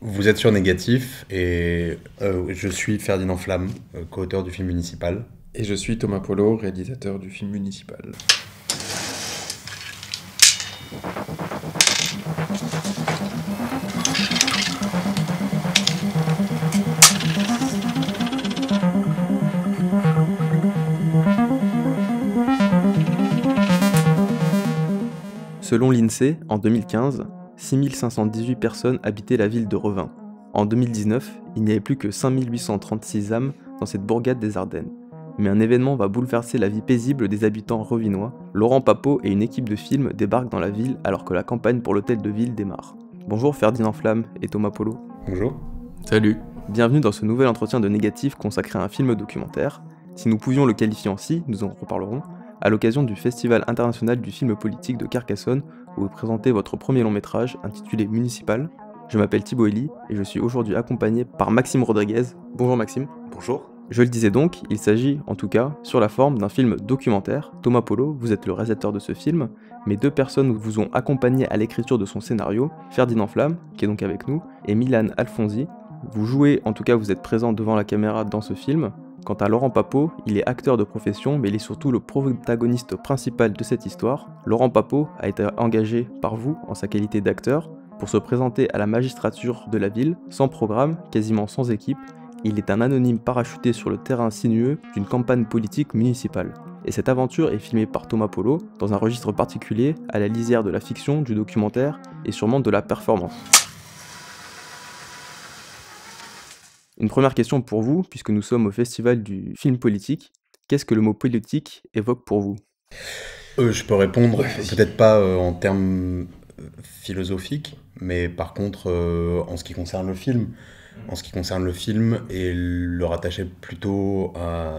Vous êtes sur Négatif et euh, je suis Ferdinand Flamme, euh, co-auteur du film Municipal. Et je suis Thomas Polo, réalisateur du film Municipal. Selon l'INSEE, e, en 2015, 6518 personnes habitaient la ville de Revin. En 2019, il n'y avait plus que 5836 âmes dans cette bourgade des Ardennes. Mais un événement va bouleverser la vie paisible des habitants revinois. Laurent Papeau et une équipe de films débarquent dans la ville alors que la campagne pour l'hôtel de ville démarre. Bonjour Ferdinand Flamme et Thomas Polo. Bonjour. Salut. Bienvenue dans ce nouvel entretien de négatif consacré à un film documentaire. Si nous pouvions le qualifier ainsi, nous en reparlerons, à l'occasion du Festival international du film politique de Carcassonne vous présenter votre premier long métrage intitulé Municipal. Je m'appelle Thibaut Elie et je suis aujourd'hui accompagné par Maxime Rodriguez. Bonjour Maxime. Bonjour. Je le disais donc, il s'agit, en tout cas, sur la forme d'un film documentaire. Thomas Polo, vous êtes le réalisateur de ce film, mais deux personnes vous ont accompagné à l'écriture de son scénario, Ferdinand Flamme, qui est donc avec nous, et Milan Alfonsi. Vous jouez, en tout cas vous êtes présent devant la caméra dans ce film, Quant à Laurent Papeau, il est acteur de profession, mais il est surtout le protagoniste principal de cette histoire. Laurent Papeau a été engagé par vous en sa qualité d'acteur pour se présenter à la magistrature de la ville, sans programme, quasiment sans équipe. Il est un anonyme parachuté sur le terrain sinueux d'une campagne politique municipale. Et cette aventure est filmée par Thomas Polo dans un registre particulier, à la lisière de la fiction, du documentaire et sûrement de la performance. Une première question pour vous, puisque nous sommes au festival du film politique. Qu'est-ce que le mot politique évoque pour vous euh, Je peux répondre, peut-être pas euh, en termes euh, philosophiques, mais par contre en ce qui concerne le film. En ce qui concerne le film, et le rattacher plutôt à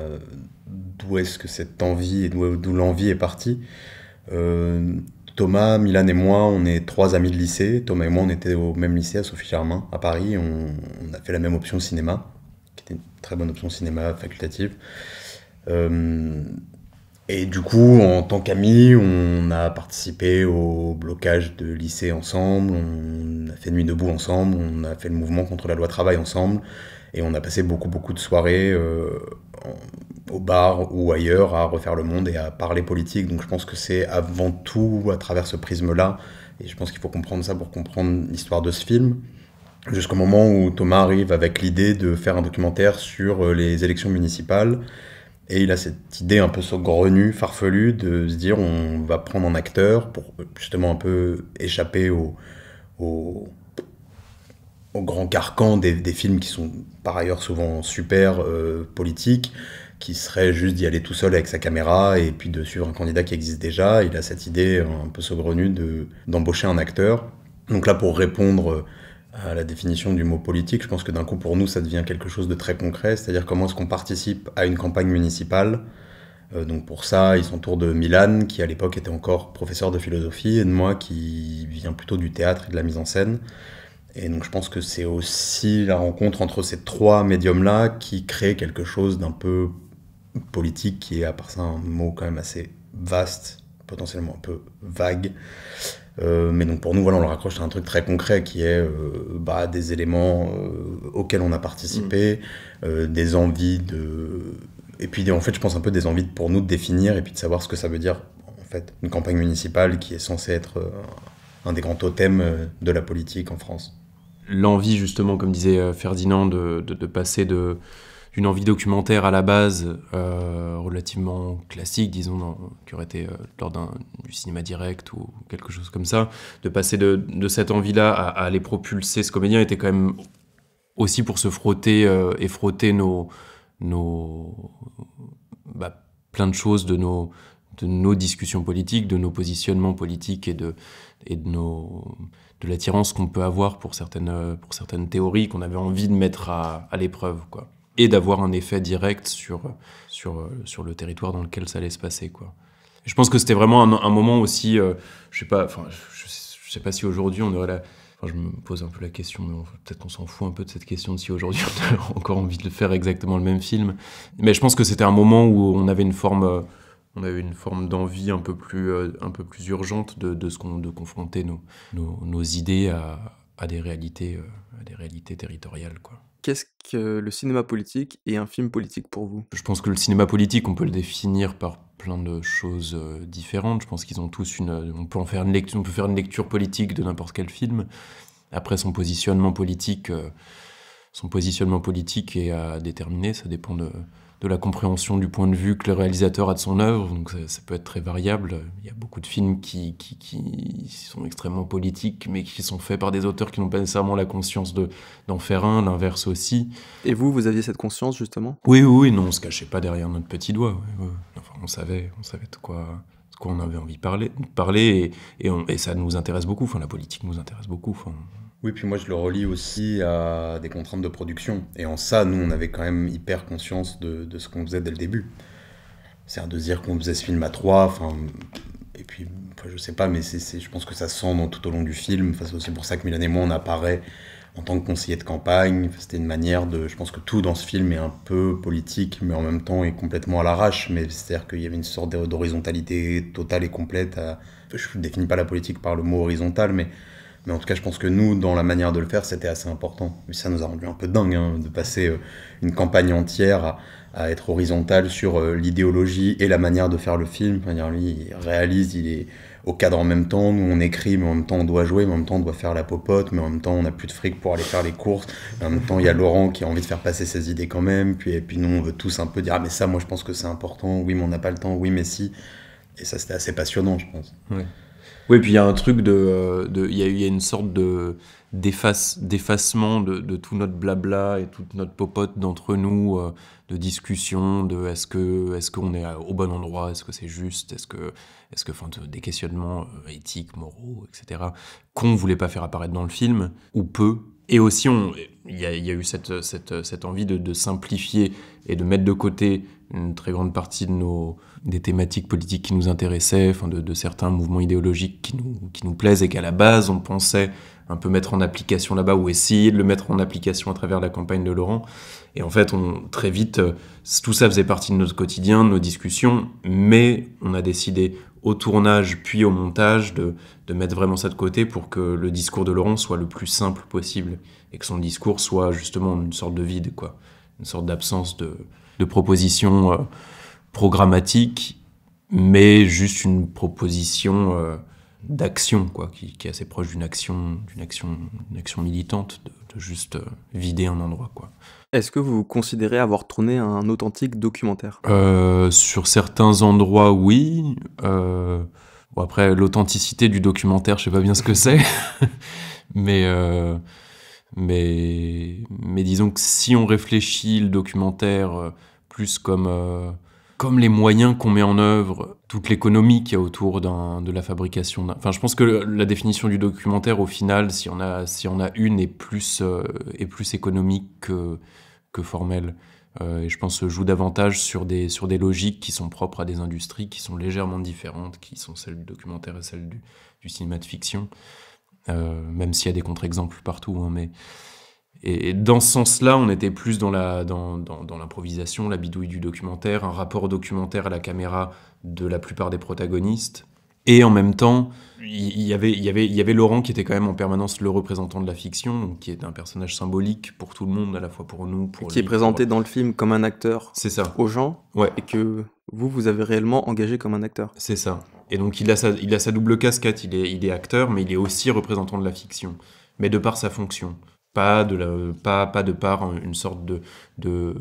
d'où est-ce que cette envie et d'où l'envie est partie. Thomas, Milan et moi, on est trois amis de lycée. Thomas et moi, on était au même lycée à Sophie Germain, à Paris. On, a fait la même option cinéma, qui était une très bonne option cinéma facultative. Euh, et du coup, en tant qu'amis, on a participé au blocage de lycée ensemble, on a fait Nuit debout ensemble, on a fait le mouvement contre la loi travail ensemble, et on a passé beaucoup, beaucoup de soirées. Euh, au bar ou ailleurs à refaire le monde et à parler politique. Donc je pense que c'est avant tout à travers ce prisme-là. Et je pense qu'il faut comprendre ça pour comprendre l'histoire de ce film. Jusqu'au moment où Thomas arrive avec l'idée de faire un documentaire sur euh, les élections municipales. Et il a cette idée un peu saugrenue, farfelue, de se dire on va prendre un acteur pour justement un peu échapper au, au grand carcan des, films qui sont par ailleurs souvent super euh, politiques, qui serait juste d'y aller tout seul avec sa caméra et puis de suivre un candidat qui existe déjà. Il a cette idée un peu saugrenue d'embaucher un acteur. Donc là, pour répondre euh, à la définition du mot politique, je pense que d'un coup, pour nous, ça devient quelque chose de très concret, c'est-à-dire comment est-ce qu'on participe à une campagne municipale. Euh, donc pour ça, il s'entoure de Milan, qui à l'époque était encore professeur de philosophie, et de moi, qui vient plutôt du théâtre et de la mise en scène. Et donc je pense que c'est aussi la rencontre entre ces trois médiums-là qui crée quelque chose d'un peu politique, qui est à part ça un mot quand même assez vaste, potentiellement un peu vague. Euh, mais donc pour nous, voilà, on le raccroche à un truc très concret qui est euh, bah, des éléments euh, auxquels on a participé, mm. des envies de... Et puis en fait, je pense un peu des envies pour nous de définir et puis de savoir ce que ça veut dire, en fait, une campagne municipale qui est censée être un des grands totems de la politique en France l'envie justement, comme disait euh, Ferdinand, de, passer de d'une envie documentaire à la base euh, relativement classique, disons, qui aurait été euh, lors du cinéma direct ou quelque chose comme ça, de passer de, cette envie-là à, aller propulser ce comédien était quand même aussi pour se frotter et frotter nos, nos bah, plein de choses de nos, de nos discussions politiques, de nos positionnements politiques et de, et de nos de l'attirance qu'on peut avoir pour certaines, euh, pour certaines théories qu'on avait envie de mettre à, l'épreuve, quoi. Et d'avoir un effet direct sur, sur, euh, sur le territoire dans lequel ça allait se passer, quoi. Je pense que c'était vraiment un, moment aussi, euh, je sais pas, enfin, je, sais pas si aujourd'hui on aurait la... je me pose un peu la question, mais peut-être qu'on s'en fout un peu de cette question de si aujourd'hui on a encore envie de faire exactement le même film. Mais je pense que c'était un moment où on avait une forme on avait une forme d'envie un peu plus, euh, un peu plus urgente de, ce qu'on, de confronter nos, idées à, des réalités, euh, à des réalités territoriales. Quoi. Qu'est-ce que le cinéma politique et un film politique pour vous Je pense que le cinéma politique, on peut le définir par plein de choses euh, différentes. Je pense qu'ils ont tous une, on peut en faire une lecture, on peut faire une lecture politique de n'importe quel film. Après, son positionnement politique, son positionnement politique est à déterminer. Ça dépend de, de la compréhension du point de vue que le réalisateur a de son œuvre. Donc ça, peut être très variable. Il y a beaucoup de films qui, sont extrêmement politiques, mais qui sont faits par des auteurs qui n'ont pas nécessairement la conscience de, d'en faire un, l'inverse aussi. Et vous, vous aviez cette conscience justement oui, oui, non, on se cachait pas derrière notre petit doigt. on savait, on savait de quoi, on avait envie de parler, parler et, ça nous intéresse beaucoup. Enfin, la politique nous intéresse beaucoup. Oui, puis moi je le relie aussi à des contraintes de production. Et en ça, nous, on avait quand même hyper conscience de, ce qu'on faisait dès le début. C'est-à-dire de dire qu'on faisait ce film à trois, enfin, et puis, je sais pas, mais c'est, je pense que ça sent dans, tout au long du film. c'est aussi pour ça que Milan et moi, on apparaît en tant que conseiller de campagne. c'était une manière de. Je pense que tout dans ce film est un peu politique, mais en même temps est complètement à l'arrache. Mais c'est-à-dire qu'il y avait une sorte d'horizontalité totale et complète. À... je ne définis pas la politique par le mot horizontal, mais mais en tout cas, je pense que nous, dans la manière de le faire, c'était assez important. Mais ça nous a rendu un peu dingue hein, de passer euh, une campagne entière à, être horizontal sur euh, l'idéologie et la manière de faire le film. Enfin, lui, il réalise, il est au cadre en même temps. Nous, on écrit, mais en même temps, on doit jouer, mais en même temps, on doit faire la popote, mais en même temps, on n'a plus de fric pour aller faire les courses. Mais en même temps, il y a Laurent qui a envie de faire passer ses idées quand même. Puis, et puis, nous, on veut tous un peu dire Ah, mais ça, moi, je pense que c'est important. Oui, mais on n'a pas le temps. Oui, mais si. Et ça, c'était assez passionnant, je pense. Ouais. Oui, puis il y a un truc de. Euh, il a une sorte de d'effacement de, tout notre blabla et toute notre popote d'entre nous, euh, de discussion, de est-ce que est-ce qu'on est au bon endroit, est-ce que c'est juste, est-ce que est-ce que des questionnements euh, éthiques, moraux, etc. qu'on voulait pas faire apparaître dans le film ou peu et aussi, il, y a, eu cette, cette, envie de, simplifier et de mettre de côté une très grande partie de nos, des thématiques politiques qui nous intéressaient, enfin de, certains mouvements idéologiques qui nous, plaisent et qu'à la base, on pensait un peu mettre en application là-bas ou essayer de le mettre en application à travers la campagne de Laurent. Et en fait, on, très vite, tout ça faisait partie de notre quotidien, de nos discussions, mais on a décidé au tournage puis au montage de, mettre vraiment ça de côté pour que le discours de Laurent soit le plus simple possible et que son discours soit justement une sorte de vide, quoi. Une sorte d'absence de, proposition euh, programmatique, mais juste une proposition euh, d'action, quoi, qui, est assez proche d'une action, action militante, de, juste euh, vider un endroit, quoi. Est-ce que vous, considérez avoir tourné un authentique documentaire euh, Sur certains endroits, oui. Euh, après, l'authenticité du documentaire, je sais pas bien ce que c'est. mais, euh, mais, mais disons que si on réfléchit le documentaire plus comme comme les moyens qu'on met en œuvre, toute l'économie qu'il y a autour de la fabrication. Enfin, je pense que la définition du documentaire, au final, si on a, si on a une, est plus, euh, plus économique que, que formelle. Euh, et je pense joue davantage sur des, sur des logiques qui sont propres à des industries qui sont légèrement différentes, qui sont celles du documentaire et celles du, du cinéma de fiction, euh, même s'il y a des contre-exemples partout. Hein, mais et, dans ce sens-là, on était plus dans la dans, dans, l'improvisation, la bidouille du documentaire, un rapport documentaire à la caméra de la plupart des protagonistes. Et en même temps, il y avait, y avait, y avait Laurent qui était quand même en permanence le représentant de la fiction, qui est un personnage symbolique pour tout le monde, à la fois pour nous, pour qui est présenté dans le film comme un acteur. C'est ça. Aux gens. Ouais. Et que vous, vous avez réellement engagé comme un acteur. C'est ça. Et donc il a sa, il a sa double casquette. Il est, il est acteur, mais il est aussi représentant de la fiction, mais de par sa fonction pas de, la, pas, de part hein, une sorte de, de,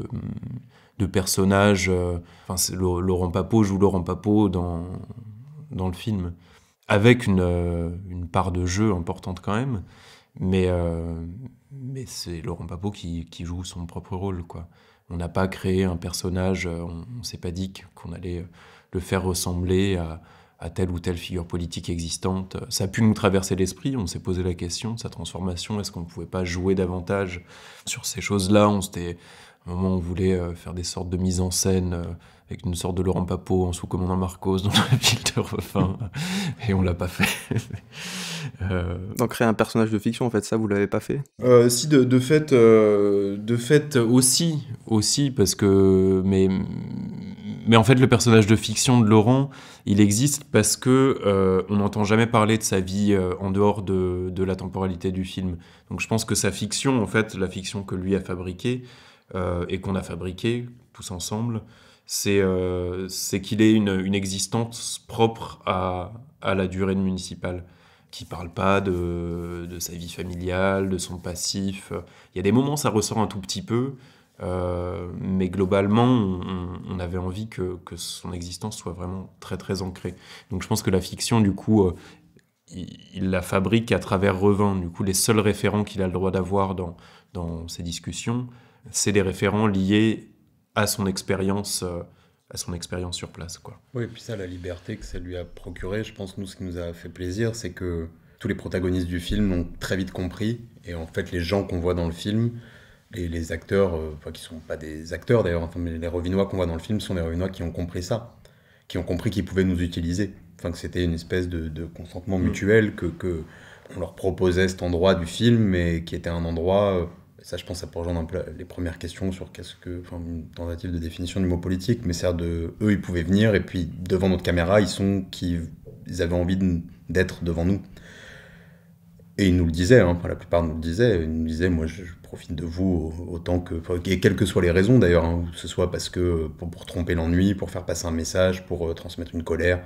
de personnage. Euh, enfin, Laurent Papeau joue Laurent Papeau dans, dans le film, avec une, euh, une part de jeu importante quand même, mais, euh, mais c'est Laurent Papeau qui, joue son propre rôle. quoi. On n'a pas créé un personnage, on, on s'est pas dit qu'on allait le faire ressembler à, à telle ou telle figure politique existante. Ça a pu nous traverser l'esprit, on s'est posé la question de sa transformation, est-ce qu'on ne pouvait pas jouer davantage sur ces choses-là On s'était, à moment, on voulait euh, faire des sortes de mises en scène euh, avec une sorte de Laurent Papeau en sous-commandant Marcos dans la ville de Refin, et on l'a pas fait. Euh, Donc créer un personnage de fiction, en fait, ça vous l'avez pas fait Si, de, fait, de fait aussi, aussi, parce que mais mais en fait, le personnage de fiction de Laurent, il existe parce que euh, on n'entend jamais parler de sa vie euh, en dehors de, la temporalité du film. Donc, je pense que sa fiction, en fait, la fiction que lui a fabriquée euh, et qu'on a fabriquée tous ensemble, c'est qu'il ait une, existence propre à, la durée de municipale qui parle pas de, de, sa vie familiale, de son passif. Il y a des moments, ça ressort un tout petit peu, euh, mais globalement, on, avait envie que, son existence soit vraiment très très ancrée. Donc je pense que la fiction, du coup, euh, il, la fabrique à travers Revin. Du coup, les seuls référents qu'il a le droit d'avoir dans, dans ses discussions, c'est des référents liés à son expérience. Euh, à son expérience sur place. Quoi. Oui, et puis ça, la liberté que ça lui a procuré, je pense, nous, ce qui nous a fait plaisir, c'est que tous les protagonistes du film ont très vite compris. Et en fait, les gens qu'on voit dans le film, et les acteurs, euh, qui ne sont pas des acteurs d'ailleurs, mais les Rovinois qu'on voit dans le film sont des Rovinois qui ont compris ça, qui ont compris qu'ils pouvaient nous utiliser. Enfin, que c'était une espèce de, consentement mm. mutuel, que, on leur proposait cet endroit du film, mais qui était un endroit. Euh, ça, je pense, ça pour rejoindre un peu les premières questions sur qu'est-ce que. Enfin, une tentative de définition du mot politique, mais c'est-à-dire de. Eux, ils pouvaient venir, et puis devant notre caméra, ils sont qui. Ils avaient envie d'être devant nous. Et ils nous le disaient, hein, la plupart nous le disaient. Ils nous disaient, moi, je, profite de vous autant que, et quelles que soient les raisons d'ailleurs, hein, que ce soit parce que pour, tromper l'ennui, pour faire passer un message, pour euh, transmettre une colère.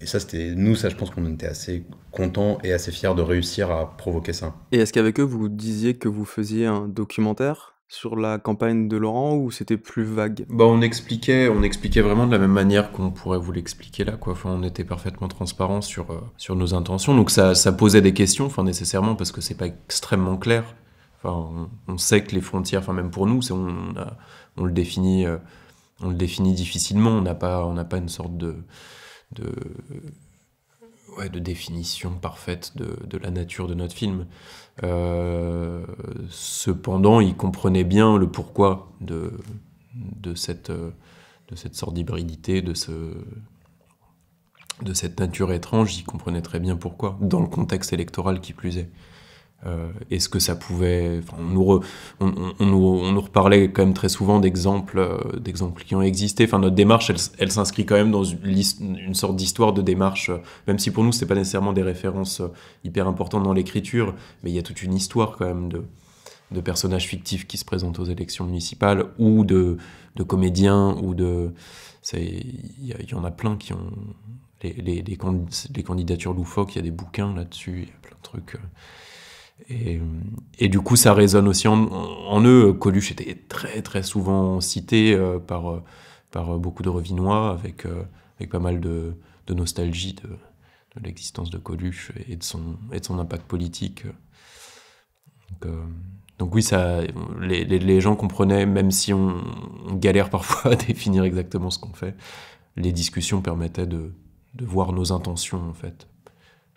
Et ça, c'était nous, ça, je pense qu'on était assez contents et assez fiers de réussir à provoquer ça. Et est-ce qu'avec eux, vous disiez que vous faisiez un documentaire sur la campagne de Laurent ou c'était plus vague bah, on expliquait on expliquait vraiment de la même manière qu'on pourrait vous l'expliquer là quoi enfin, on était parfaitement transparent sur euh, sur nos intentions donc ça, ça posait des questions enfin nécessairement parce que c'est pas extrêmement clair on, sait que les frontières, enfin même pour nous, euh, on, le définit, difficilement. On n'a pas, une sorte de, définition parfaite de, la nature de notre film. Euh, cependant, il comprenait bien le pourquoi de, cette, sorte d'hybridité, de de cette nature étrange, il comprenait très bien pourquoi, dans le contexte électoral qui plus est. Euh, est-ce que ça pouvait... on, nous on, nous, on, nous reparlait quand même très souvent d'exemples euh, d'exemples qui ont existé. Enfin, notre démarche, elle, elle s'inscrit quand même dans une, sorte d'histoire de démarche, euh, même si pour nous, ce pas nécessairement des références hyper importantes dans l'écriture, mais il y a toute une histoire quand même de, de personnages fictifs qui se présentent aux élections municipales ou de, de comédiens ou de... Il y, en a plein qui ont... Les, les, les candidatures loufoques, il y a des bouquins là-dessus, il y a plein de trucs. Euh, et, du coup, ça résonne aussi en, eux. Coluche était très très souvent cité euh, par, euh, par beaucoup de Revinois, avec, avec pas mal de, nostalgie de, l'existence de Coluche et de son, et de son impact politique. Donc, oui, ça, les, gens comprenaient, même si on, on galère parfois à définir exactement ce qu'on fait, les discussions permettaient de, de voir nos intentions en fait.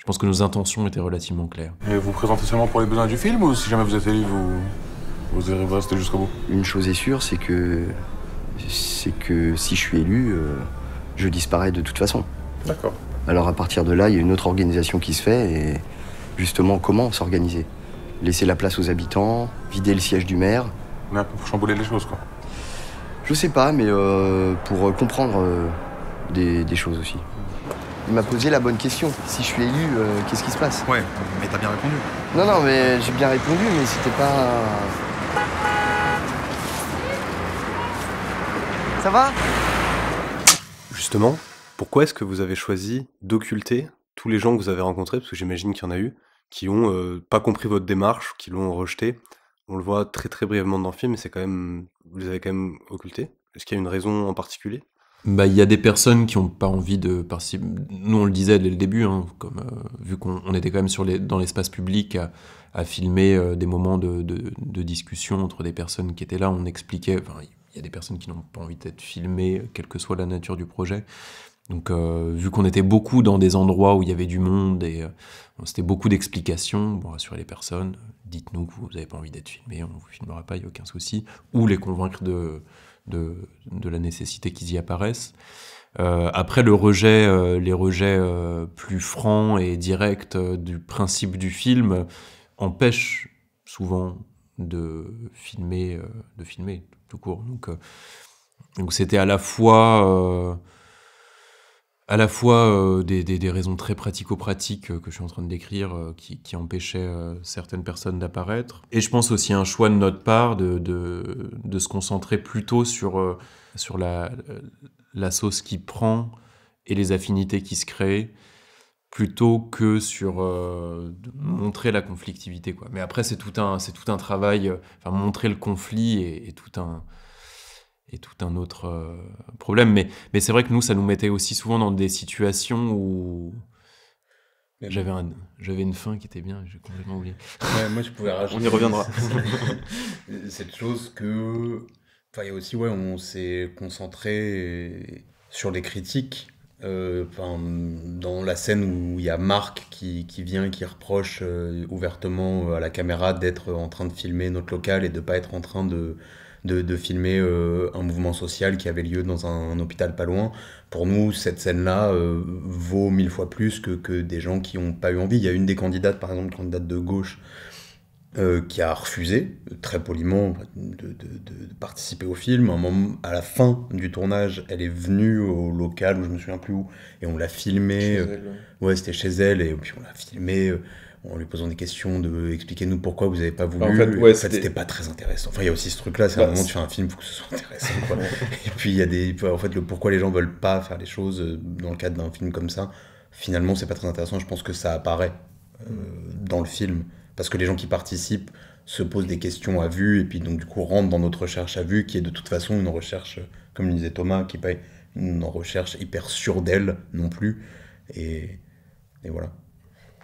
Je pense que nos intentions étaient relativement claires. Et vous présentez seulement pour les besoins du film ou si jamais vous êtes élu, vous, vous rester jusqu'au bout Une chose est sûre, c'est que. C'est que si je suis élu, euh, je disparais de toute façon. D'accord. Alors à partir de là, il y a une autre organisation qui se fait et justement comment s'organiser Laisser la place aux habitants, vider le siège du maire. On a pour chambouler les choses quoi. Je sais pas, mais euh, pour euh, comprendre des choses aussi. Il m'a posé la bonne question. Si je suis élu, euh, qu'est-ce qui se passe Ouais, mais t'as bien répondu. Non, non, mais j'ai bien répondu, mais c'était pas. Ça va Justement, pourquoi est-ce que vous avez choisi d'occulter tous les gens que vous avez rencontrés, parce que j'imagine qu'il y en a eu, qui ont euh, pas compris votre démarche, qui l'ont rejeté. On le voit très très brièvement dans le film, mais c'est quand même vous les avez quand même occultés. Est-ce qu'il y a une raison en particulier bah, il y a des personnes qui n'ont pas envie de participer. Nous, on le disait dès le début, hein, comme, euh, vu qu'on était quand même sur les, dans l'espace public à, filmer euh, des moments de, discussion entre des personnes qui étaient là. On expliquait, il y a des personnes qui n'ont pas envie d'être filmées, quelle que soit la nature du projet. Donc, euh, vu qu'on était beaucoup dans des endroits où il y avait du monde et c'était beaucoup d'explications, bon, rassurer les personnes, dites-nous que vous n'avez pas envie d'être filmé, on ne vous filmera pas, il n'y a aucun souci, ou les convaincre de de, la nécessité qu'ils y apparaissent. Euh, après le rejet, euh, les rejets euh, plus francs et directs du principe du film empêchent souvent de filmer, de filmer tout court. Donc, donc c'était à la fois à la fois euh, des, raisons très pratico-pratiques euh, que je suis en train de décrire euh, qui, empêchaient certaines personnes d'apparaître, et je pense aussi un choix de notre part de, se concentrer plutôt sur, sur la, la sauce qui prend et les affinités qui se créent plutôt que sur montrer la conflictivité quoi mais après c'est tout un c'est tout un travail montrer le conflit est et tout un et tout un autre euh, problème. Mais, mais c'est vrai que nous, ça nous mettait aussi souvent dans des situations où j'avais j'avais une fin qui était bien, j'ai complètement oublié. moi, je pouvais rajouter. on y reviendra. Cette chose que, enfin, il y a aussi, ouais, on s'est concentré sur les critiques. Euh, dans la scène où il y a Marc qui, qui vient qui reproche euh, ouvertement à la caméra d'être en train de filmer notre local et de pas être en train de, de, filmer euh, un mouvement social qui avait lieu dans un, hôpital pas loin. Pour nous, cette scène-là euh, vaut mille fois plus que, des gens qui n'ont pas eu envie. Il y a une des candidates, par exemple, candidate de gauche, euh, qui a refusé très poliment de, participer au film. à la fin du tournage, elle est venue au local où je me souviens plus où et on l'a filmée. elle. – ouais, c'était chez elle et puis on l'a filmée en lui posant des questions de expliquer nous pourquoi vous n'avez pas voulu. Bah, en fait, c'était pas très intéressant. Enfin, il y a aussi ce truc-là, c'est vraiment un bah, moment tu fais un film, il faut que ce soit intéressant. et puis, il y a des. En fait, le pourquoi les gens veulent pas faire les choses euh, dans le cadre d'un film comme ça, finalement, c'est pas très intéressant. Je pense que ça apparaît euh, dans le film. Parce que les gens qui participent se posent des questions à vue, et puis donc, du coup, rentrent dans notre recherche à vue, qui est de toute façon une recherche, comme le disait Thomas, qui pas une recherche hyper sûre d'elle non plus. Et, et voilà.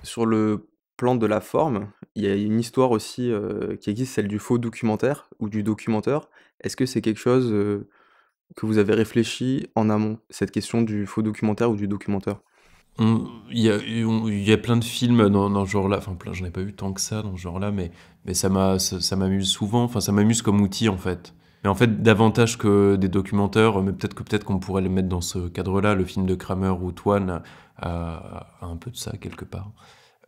Sur le plante de la forme, il y a une histoire aussi euh, qui existe, celle du faux documentaire ou du documenteur. Est-ce que c'est quelque chose euh, que vous avez réfléchi en amont, cette question du faux documentaire ou du documentaire il y, a, plein de films dans, ce genre-là, enfin j'en ai pas eu tant que ça dans ce genre-là, mais, ça m'amuse souvent, enfin ça m'amuse comme outil en fait. Mais en fait, davantage que des documenteurs, mais peut-être que peut-être qu'on pourrait les mettre dans ce cadre-là, le film de Kramer ou toine a un peu de ça quelque part.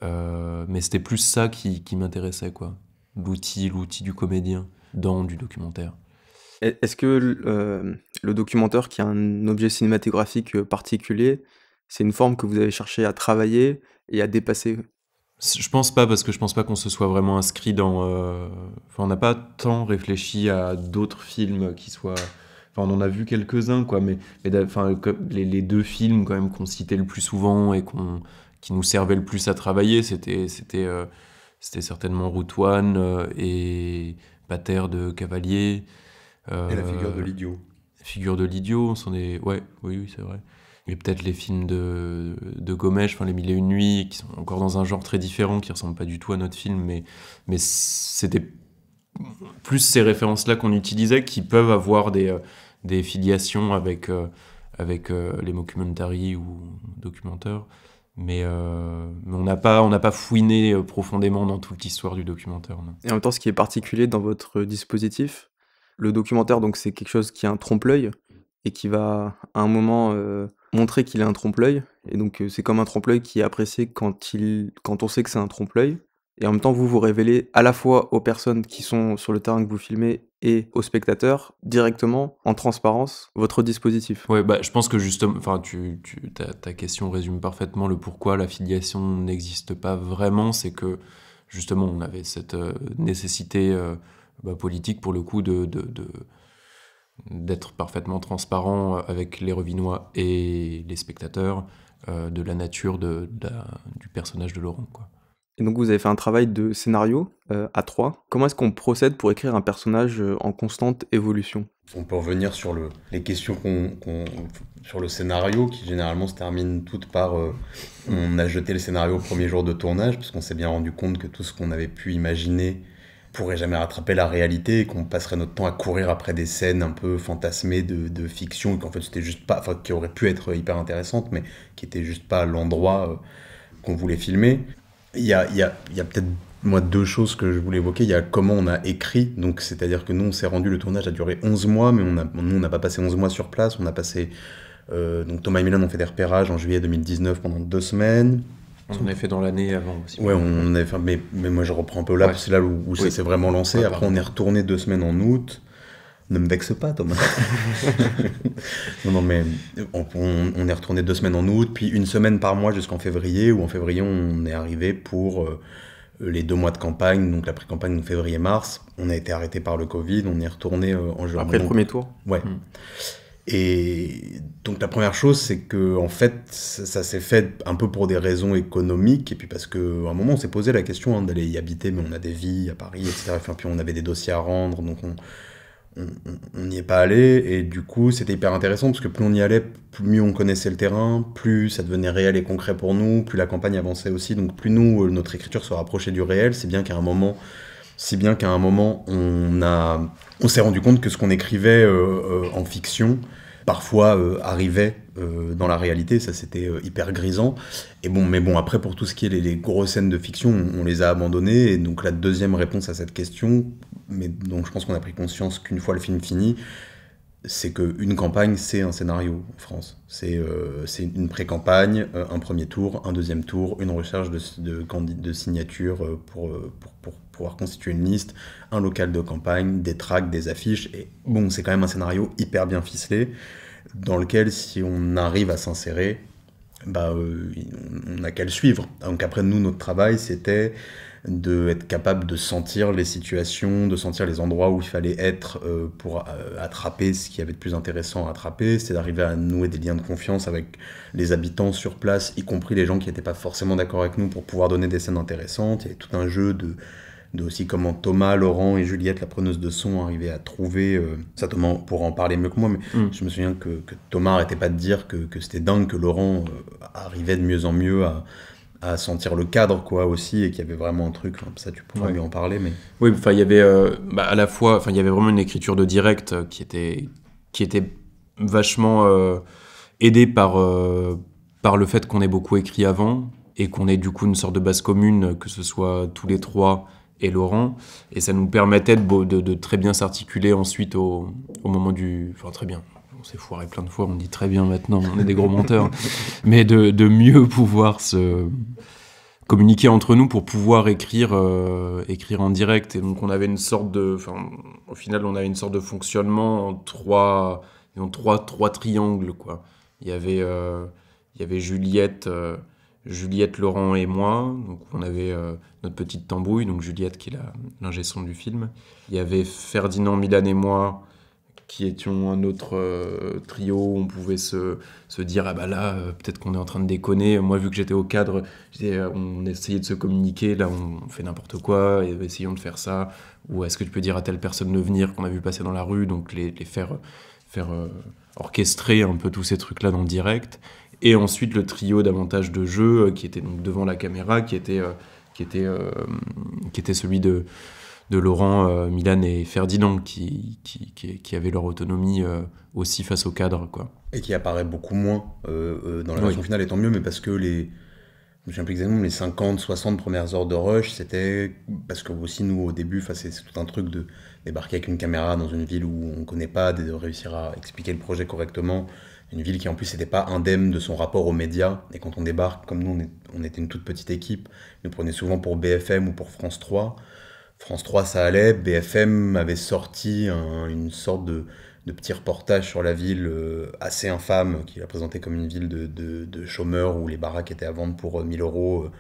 Euh, mais c'était plus ça qui, m'intéressait, quoi. L'outil, l'outil du comédien dans du documentaire. E, est-ce que euh, le documentaire, qui a un objet cinématographique euh, particulier, c'est une forme que vous avez cherché à travailler et à dépasser Je pense pas, parce que je pense pas qu'on se soit vraiment inscrit dans. Enfin, on n'a pas tant réfléchi à d'autres films qui soient. Enfin, on en a vu quelques-uns, quoi, mais, enfin, les, les, deux films, quand même, qu'on citait le plus souvent et qu'on qui nous servaient le plus à travailler. C'était c'était euh, c'était certainement Routouane euh, et Pater de Cavalier. et la figure de euh, l'idiot. Figure de l'idiot, on s'en Ouais, oui, oui, c'est vrai. mais peut-être les films de, de enfin Les Mille et Une Nuits, qui sont encore dans un genre très différent, qui ne ressemblent pas du tout à notre film, mais, mais c'était plus ces références-là qu'on utilisait qui peuvent avoir des, des filiations avec, avec les mockumentaries ou documentaires. Euh, mais, on n'a pas, pas fouiné euh, profondément dans toute l'histoire du documentaire. Non. Et en même temps, ce qui est particulier dans votre dispositif, le documentaire, donc c'est quelque chose qui a un trompe-l'œil et qui va à un moment euh, montrer qu'il a un trompe-l'œil. Et donc, c'est comme un trompe-l'œil qui est apprécié quand, il, quand on sait que c'est un trompe-l'œil et en même temps vous vous révélez à la fois aux personnes qui sont sur le terrain que vous filmez et aux spectateurs directement en transparence votre dispositif. Ouais, bah, je pense que justement, enfin, ta, ta, question résume parfaitement le pourquoi l'affiliation n'existe pas vraiment, c'est que justement on avait cette euh, nécessité euh, bah, politique pour le coup de, d'être parfaitement transparent avec les Revinois et les spectateurs euh, de la nature de, du personnage de Laurent. Quoi. Et donc vous avez fait un travail de scénario euh, à trois. Comment est-ce qu'on procède pour écrire un personnage euh, en constante évolution On peut revenir sur les questions sur le scénario qui généralement se terminent toutes par euh, on a jeté le scénario au premier jour de tournage parce qu'on s'est bien rendu compte que tout ce qu'on avait pu imaginer pourrait jamais rattraper la réalité et qu'on passerait notre temps à courir après des scènes un peu fantasmées de, de fiction qu'en fait c'était juste pas, enfin qui aurait pu être hyper intéressante mais qui était juste pas l'endroit qu'on voulait filmer. Il y a, peut-être moi, deux choses que je voulais évoquer. Il y a comment on a écrit. Donc, c'est-à-dire que nous, on s'est rendu, le tournage a duré 11 mois, mais on nous, on n'a pas passé 11 mois sur place. On a passé. Euh, donc, Thomas et Milan ont fait des repérages en juillet 2019 pendant deux semaines. On l'a fait dans l'année avant aussi. Ouais, on fait, mais, moi je reprends un peu là, c'est là où, ça s'est vraiment lancé. Après, on est retourné deux semaines en août. Ne me vexe pas, Thomas. non, non, mais on, est retourné deux semaines en août, puis une semaine par mois jusqu'en février, où en février, on est arrivé pour euh, les deux mois de campagne, donc la campagne de février-mars. On a été arrêté par le Covid, on est retourné euh, en juin. Après le premier tour Ouais. Hmm. Et donc la première chose, c'est que en fait, ça, s'est fait un peu pour des raisons économiques, et puis parce qu'à un moment, on s'est posé la question hein, d'aller y habiter, mais on a des vies à Paris, etc. Enfin, puis on avait des dossiers à rendre, donc on, on n'y est pas allé et du coup c'était hyper intéressant parce que plus on y allait, plus mieux on connaissait le terrain, plus ça devenait réel et concret pour nous, plus la campagne avançait aussi, donc plus nous, euh, notre écriture se rapprochait du réel, c'est bien qu'à un moment, si bien qu'à un moment on, a, on s'est rendu compte que ce qu'on écrivait euh, euh, en fiction, parfois arrivait dans la réalité, ça c'était hyper grisant. Et bon, mais bon, après pour tout ce qui est les, grosses scènes de fiction, on, les a abandonnées. Et donc la deuxième réponse à cette question, mais donc je pense qu'on a pris conscience qu'une fois le film fini, c'est qu'une campagne, c'est un scénario en France. C'est euh, une pré-campagne, euh, un premier tour, un deuxième tour, une recherche de, de, de signatures euh, pour, pour, pour, pouvoir constituer une liste, un local de campagne, des tracts, des affiches. Et bon, c'est quand même un scénario hyper bien ficelé, dans lequel, si on arrive à s'insérer, bah, on n'a qu'à le suivre. Donc après, nous, notre travail, c'était d'être capable de sentir les situations, de sentir les endroits où il fallait être euh, pour euh, attraper ce qui avait de plus intéressant à attraper, c'est d'arriver à nouer des liens de confiance avec les habitants sur place, y compris les gens qui n'étaient pas forcément d'accord avec nous pour pouvoir donner des scènes intéressantes. Il y avait tout un jeu de, de aussi comment Thomas, Laurent et Juliette, la preneuse de son, arrivaient à trouver. Euh, ça, Thomas pourra en parler mieux que moi, mais mm. je me souviens que, que Thomas n'arrêtait pas de dire que, que c'était dingue que Laurent arrivait de mieux en mieux à, à sentir le cadre quoi aussi et qu'il y avait vraiment un truc ça tu pourras lui en parler mais oui enfin il y avait euh, bah, à la fois enfin il y avait vraiment une écriture de direct euh, qui était qui était vachement euh, aidée par par le fait qu'on ait beaucoup écrit avant et qu'on ait du coup une sorte de base commune que ce soit tous les trois et Laurent et ça nous permettait de, très bien s'articuler ensuite au, au moment du enfin très bien on s'est foiré plein de fois, on dit très bien maintenant, on est des gros menteurs, mais de, mieux pouvoir se communiquer entre nous pour pouvoir écrire, euh, écrire en direct. Et donc on avait une sorte de, au final on avait une sorte de fonctionnement en trois, trois, trois triangles quoi. Il y avait, euh, il y avait Juliette. Euh, Juliette, Laurent et moi. Donc on avait notre petite tambouille, donc Juliette qui est l'ingé son du film. Il y avait Ferdinand, Milan et moi, qui étions un autre euh, trio, on pouvait se, dire ah bah là euh, peut-être qu'on est en train de déconner. Moi vu que j'étais au cadre, euh, on essayait de se communiquer, là on fait n'importe quoi, et essayons de faire ça. Ou est-ce que tu peux dire à telle personne de venir qu'on a vu passer dans la rue, donc les, faire faire orchestrer un peu tous ces trucs là dans le direct. Et ensuite le trio davantage de jeux qui était donc devant la caméra, qui était qui était qui était celui de de Laurent, euh, Milan et Ferdinand qui, avaient leur autonomie euh, aussi face au cadre. Quoi. Et qui apparaît beaucoup moins euh, dans la version finale, et tant mieux, mais parce que les, je les 50, 60 premières heures de rush, c'était parce que aussi nous au début, c'est tout un truc de débarquer avec une caméra dans une ville où on ne connaît pas, de réussir à expliquer le projet correctement, une ville qui en plus n'était pas indemne de son rapport aux médias. Et quand on débarque, comme nous on, était une toute petite équipe, nous prenait souvent pour BFM ou pour France 3. France 3, ça allait. BFM avait sorti une sorte de, petit reportage sur la ville euh, assez infâme, qui a présenté comme une ville de, chômeurs où les baraques étaient à vendre pour 1000 euh, euros. Euh,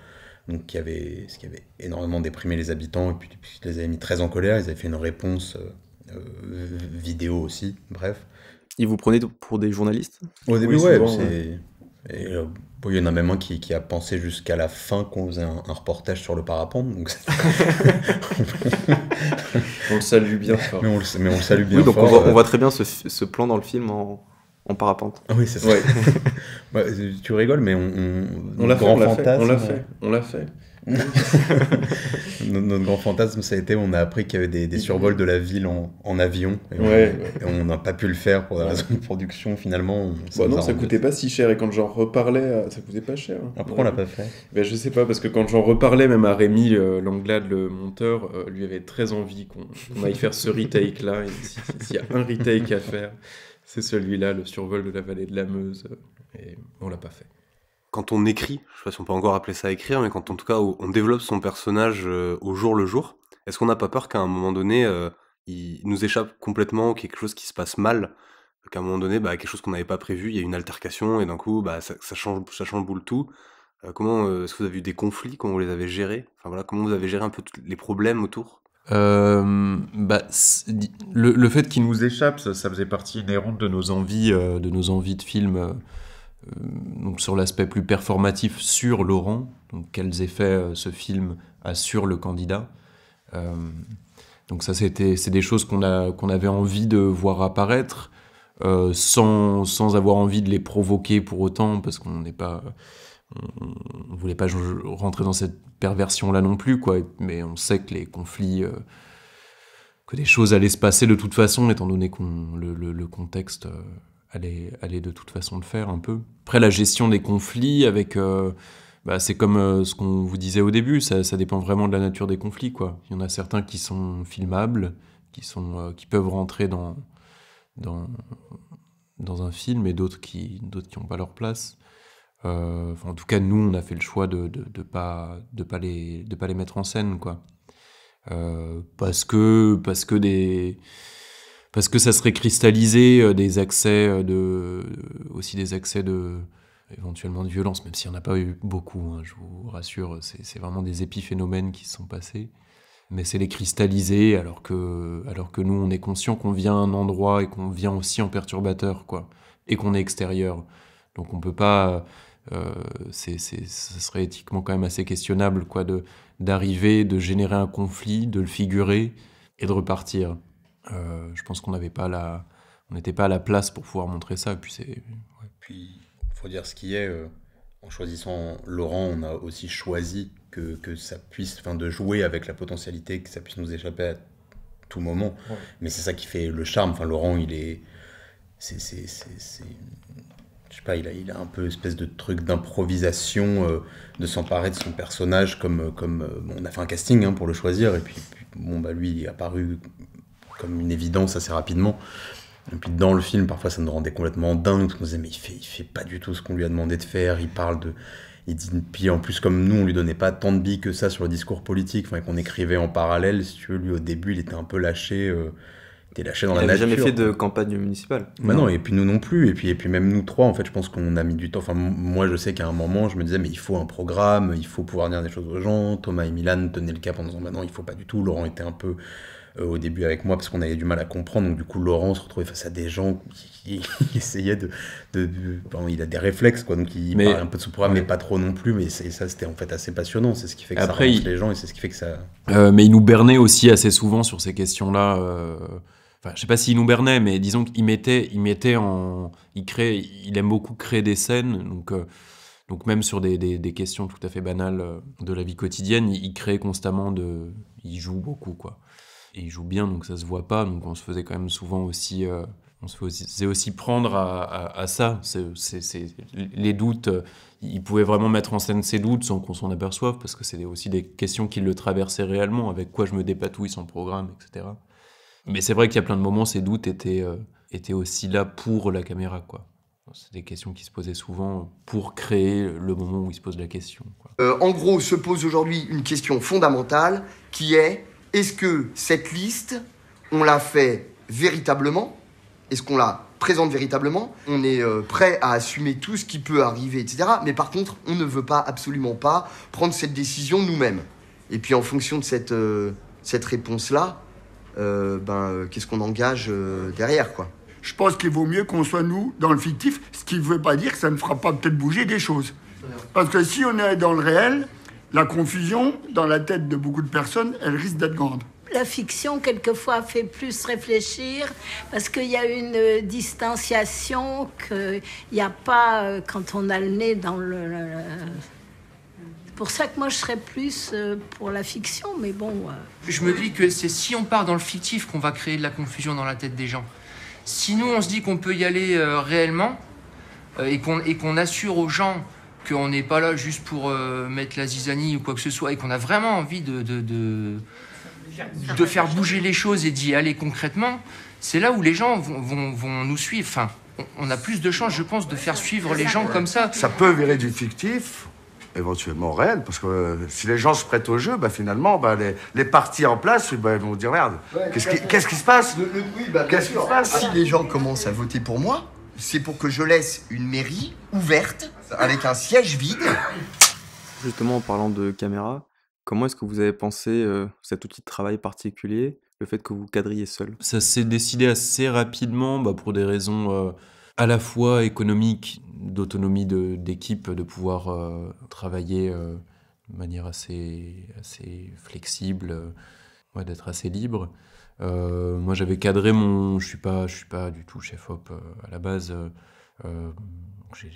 donc, qui avait, ce qui avait énormément déprimé les habitants et puis, puis les avait mis très en colère. Ils avaient fait une réponse vidéo aussi, bref. Ils vous prenaient pour des journalistes Au début, oui, ouais, euh, il y en a même un qui, a pensé jusqu'à la fin qu'on faisait un, reportage sur le parapente. Donc on le salue bien fort. Mais on salue bien donc euh. on, voit, très bien ce, plan dans le film en, parapente. Ah oui, c'est bah, tu rigoles, mais on, on, l'a fait. On l'a fait. Notre grand fantasme, ça a été, on a appris qu'il y avait des, survols de la ville en, avion. Et, on, n'a pas pu le faire pour la raison de production, finalement. ça bah coûtait pas si cher. Et quand j'en reparlais, ça coûtait pas cher. Hein. Après, ah, on l'a pas fait ben, Je sais pas, parce que quand j'en reparlais, même à Rémi euh, Langlade, le monteur, euh, lui avait très envie qu'on aille faire ce retake-là. S'il y a un retake à faire, c'est celui-là, le survol de la vallée de la Meuse. Et on l'a pas fait quand on écrit, je sais pas si on peut encore appeler ça écrire, mais quand en tout cas on développe son personnage euh, au jour le jour, est-ce qu'on n'a pas peur qu'à un moment donné, euh, il nous échappe complètement quelque chose qui se passe mal Qu'à un moment donné, bah, quelque chose qu'on n'avait pas prévu, il y a une altercation et d'un coup, bah, ça, change, ça change boule tout. Euh, comment est-ce que vous avez eu des conflits Comment vous les avez gérés Enfin voilà, comment vous avez géré un peu les problèmes autour bah, le, fait qu'il nous échappe, ça, faisait partie inhérente de nos envies, de nos envies de films euh, donc sur l'aspect plus performatif sur Laurent, donc quels effets euh, ce film a sur le candidat. Euh, donc ça, c'était, c'est des choses qu'on, a, qu'on avait envie de voir apparaître. sans, avoir envie de les provoquer pour autant, parce qu'on n'est pas. On ne voulait pas rentrer dans cette perversion-là non plus, quoi. Mais on sait que les conflits. que des choses allaient se passer de toute façon, étant donné qu'on, le, contexte. Aller aller de toute façon le faire un peu. Après, la gestion des conflits avec. Euh, bah, c'est comme euh, ce qu'on vous disait au début, ça, ça, dépend vraiment de la nature des conflits. Quoi. Il y en a certains qui sont filmables, qui, sont, euh, qui peuvent rentrer dans, dans, dans un film, et d'autres qui n'ont qui pas leur place. en tout cas, nous, on a fait le choix de ne de, de pas, de pas, les, de pas les mettre en scène. Quoi. parce que, parce que des, parce que ça serait cristalliser euh, des accès euh, de euh, aussi des accès de éventuellement de violence, même s'il n'y en a pas eu beaucoup, hein, je vous rassure, c'est vraiment des épiphénomènes qui se sont passés. Mais c'est les cristalliser alors que, alors que nous, on est conscient qu'on vient à un endroit et qu'on vient aussi en perturbateur, quoi, et qu'on est extérieur. Donc on peut pas. Euh, ça serait éthiquement quand même assez questionnable, quoi, de, d'arriver, de générer un conflit, de le figurer et de repartir. Euh, je pense qu'on n'avait pas la, on n'était pas à la place pour pouvoir montrer ça. puis c'est. Puis faut dire ce qui est. Euh, en choisissant Laurent, on a aussi choisi que, que ça puisse, enfin, de jouer avec la potentialité, que ça puisse nous échapper à tout moment. Mais c'est ça qui fait le charme. Enfin, Laurent, il est, c'est, c'est, c'est, je sais pas, il a, il a un peu espèce de truc d'improvisation, euh, de s'emparer de son personnage comme, comme, on a fait un casting hein, pour le choisir et puis, bon bah lui il est apparu comme une évidence assez rapidement. Et puis dans le film, parfois ça nous rendait complètement dingue, parce qu'on disait mais il fait, il fait pas du tout ce qu'on lui a demandé de faire, il parle de... Il dit, puis en plus comme nous, on lui donnait pas tant de billes que ça sur le discours politique, enfin, qu'on écrivait en parallèle, si tu veux, lui au début il était un peu lâché. il euh, était lâché dans il la nature. jamais fait de campagne municipale. Bah non. et puis nous non plus. Et puis, et puis même nous trois, en fait, je pense qu'on a mis du temps. Enfin, moi, je sais qu'à un moment, je me disais, mais il faut un programme, il faut pouvoir dire des choses aux gens. Thomas et Milan tenaient le cap en disant, bah non, il faut pas du tout. Laurent était un peu euh, au début avec moi parce qu'on avait du mal à comprendre. Donc, du coup, Laurent se retrouvait face à des gens qui, essayaient de. il a des réflexes, quoi. Donc, il parle un peu de son programme, mais pas trop non plus. Mais ça, c'était en fait assez passionnant. C'est ce qui fait que ça il... les gens et c'est ce qui fait que ça. Euh, mais il nous bernait aussi assez souvent sur ces questions-là. Euh, enfin, je sais pas s'il nous bernait, mais disons qu'il mettait, il mettait en. Il, crée, il aime beaucoup créer des scènes. Donc. Donc même sur des, des, questions tout à fait banales de la vie quotidienne, il, il crée constamment de... Il joue beaucoup, quoi. Et il joue bien, donc ça se voit pas. Donc on se faisait quand même souvent aussi. Euh, on se faisait aussi prendre à, ça. C'est les doutes. Euh, il pouvait vraiment mettre en scène ses doutes sans qu'on s'en aperçoive, parce que c'est aussi des questions qui le traversaient réellement. Avec quoi je me dépatouille sans programme, etc. Mais c'est vrai qu'il y a plein de moments, ces doutes étaient, euh, étaient aussi là pour la caméra, quoi. C'est des questions qui se posaient souvent pour créer le moment où il se pose la question. en gros, se pose aujourd'hui une question fondamentale qui est est-ce que cette liste, on l'a fait véritablement Est-ce qu'on la présente véritablement On est euh, prêt à assumer tout ce qui peut arriver, etc. Mais par contre, on ne veut pas, absolument pas, prendre cette décision nous-mêmes. Et puis en fonction de cette, euh, réponse-là, euh, ben, qu'est-ce qu'on engage derrière quoi Je pense qu'il vaut mieux qu'on soit nous dans le fictif, ce qui ne veut pas dire que ça ne fera pas peut-être bouger des choses. Parce que si on est dans le réel, la confusion dans la tête de beaucoup de personnes, elle risque d'être grande. La fiction, quelquefois, fait plus réfléchir parce qu'il y a une euh, distanciation qu'il n'y a pas euh, quand on a le nez dans le... pour ça que moi je serais plus euh, pour la fiction, mais bon. Je me dis que c'est si on part dans le fictif qu'on va créer de la confusion dans la tête des gens. Sinon, on se dit qu'on peut y aller réellement et qu'on assure aux gens qu'on n'est pas là juste pour euh, mettre la zizanie ou quoi que ce soit, et qu'on a vraiment envie de, de, faire bouger les choses et d'y aller concrètement, c'est là où les gens vont, nous suivre. Enfin, on a plus de chances, je pense, de faire suivre les gens comme ça. Ça peut virer du fictif, éventuellement réel, parce que euh, si les gens se prêtent au jeu, bah, finalement, bah, les, les, parties en place bah, vont dire merde, qu'est-ce, qui, se passe bah, Qu'est-ce qui se passe Si les gens commencent à voter pour moi, c'est pour que je laisse une mairie ouverte avec un siège vide. Justement, en parlant de caméra, comment est-ce que vous avez pensé euh, cet outil de travail particulier, le fait que vous cadriez seul Ça s'est décidé assez rapidement bah, pour des raisons euh, à la fois économiques, d'autonomie d'équipe, de, pouvoir euh, travailler de manière assez, flexible, d'être assez libre euh, moi, j'avais cadré mon. Je suis pas, je suis pas du tout chef op euh, à la base. Euh, j'ai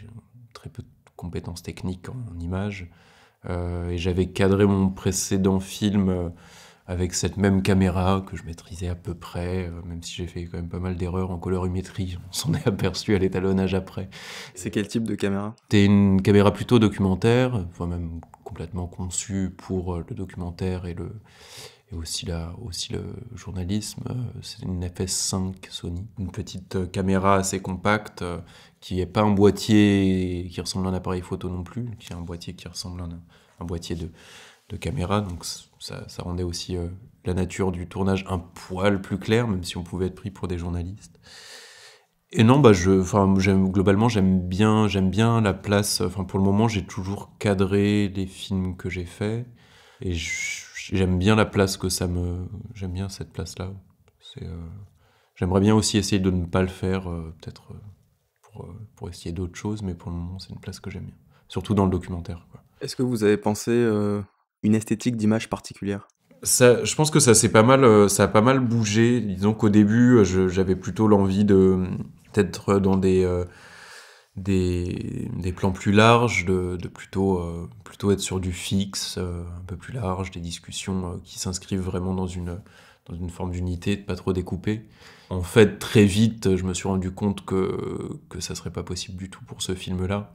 très peu de compétences techniques en, image, images. et j'avais cadré mon précédent film avec cette même caméra que je maîtrisais à peu près, même si j'ai fait quand même pas mal d'erreurs en colorimétrie, on s'en est aperçu à l'étalonnage après. C'est quel type de caméra C'est une caméra plutôt documentaire, voire même complètement conçue pour le documentaire et le, aussi, là aussi le journalisme. Euh, c'est une FS5 Sony, une petite euh, caméra assez compacte euh, qui n'est pas un boîtier qui ressemble à un appareil photo non plus, qui est un boîtier qui ressemble à un, boîtier de, de, caméra. Donc ça, ça rendait aussi la nature du tournage un poil plus clair même si on pouvait être pris pour des journalistes. Et non, bah je, globalement, j'aime bien, j'aime bien la place. Enfin, pour le moment, j'ai toujours cadré les films que j'ai faits et je j'aime bien la place que ça me. J'aime bien cette place-là. C'est, euh, j'aimerais bien aussi essayer de ne pas le faire, euh, peut-être euh, pour, essayer d'autres choses, mais pour le moment, c'est une place que j'aime bien. Surtout dans le documentaire. Est-ce que vous avez pensé une esthétique d'image particulière ça, je pense que ça c'est pas mal, ça a pas mal bougé. Disons qu'au début, j'avais plutôt l'envie de être dans des des, plans plus larges, de, plutôt, euh, plutôt être sur du fixe, euh, un peu plus large, des discussions euh, qui s'inscrivent vraiment dans une, forme d'unité, de pas trop découper. En fait, très vite, je me suis rendu compte que, ça ne serait pas possible du tout pour ce film-là.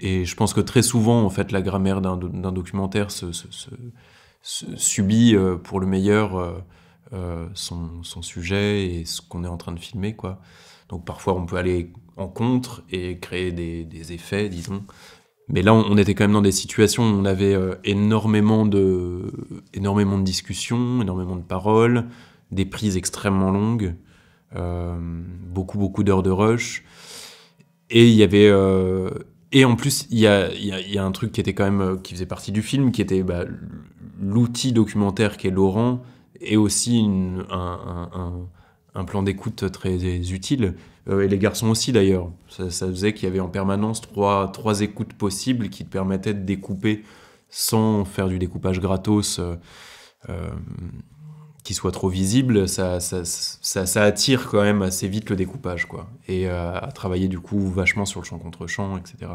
Et je pense que très souvent, en fait, la grammaire d'un documentaire se, subit pour le meilleur son, son, sujet et ce qu'on est en train de filmer, quoi. Donc parfois on peut aller en contre et créer des, effets, disons. Mais là, on était quand même dans des situations où on avait euh, énormément de, énormément de discussions, énormément de paroles, des prises extrêmement longues, euh, beaucoup, beaucoup d'heures de rush. Et il y avait. Euh, et en plus, il y a, y a, un truc qui était quand même. qui faisait partie du film, qui était bah, l'outil documentaire qu'est Laurent, et aussi un un plan d'écoute très utile. Euh, et les garçons aussi d'ailleurs. Ça, faisait qu'il y avait en permanence trois, trois écoutes possibles qui te permettaient de découper sans faire du découpage gratos euh, euh, qui soit trop visible. Ça ça, attire quand même assez vite le découpage. quoi. Et à travailler du coup vachement sur le champ contre champ, etc.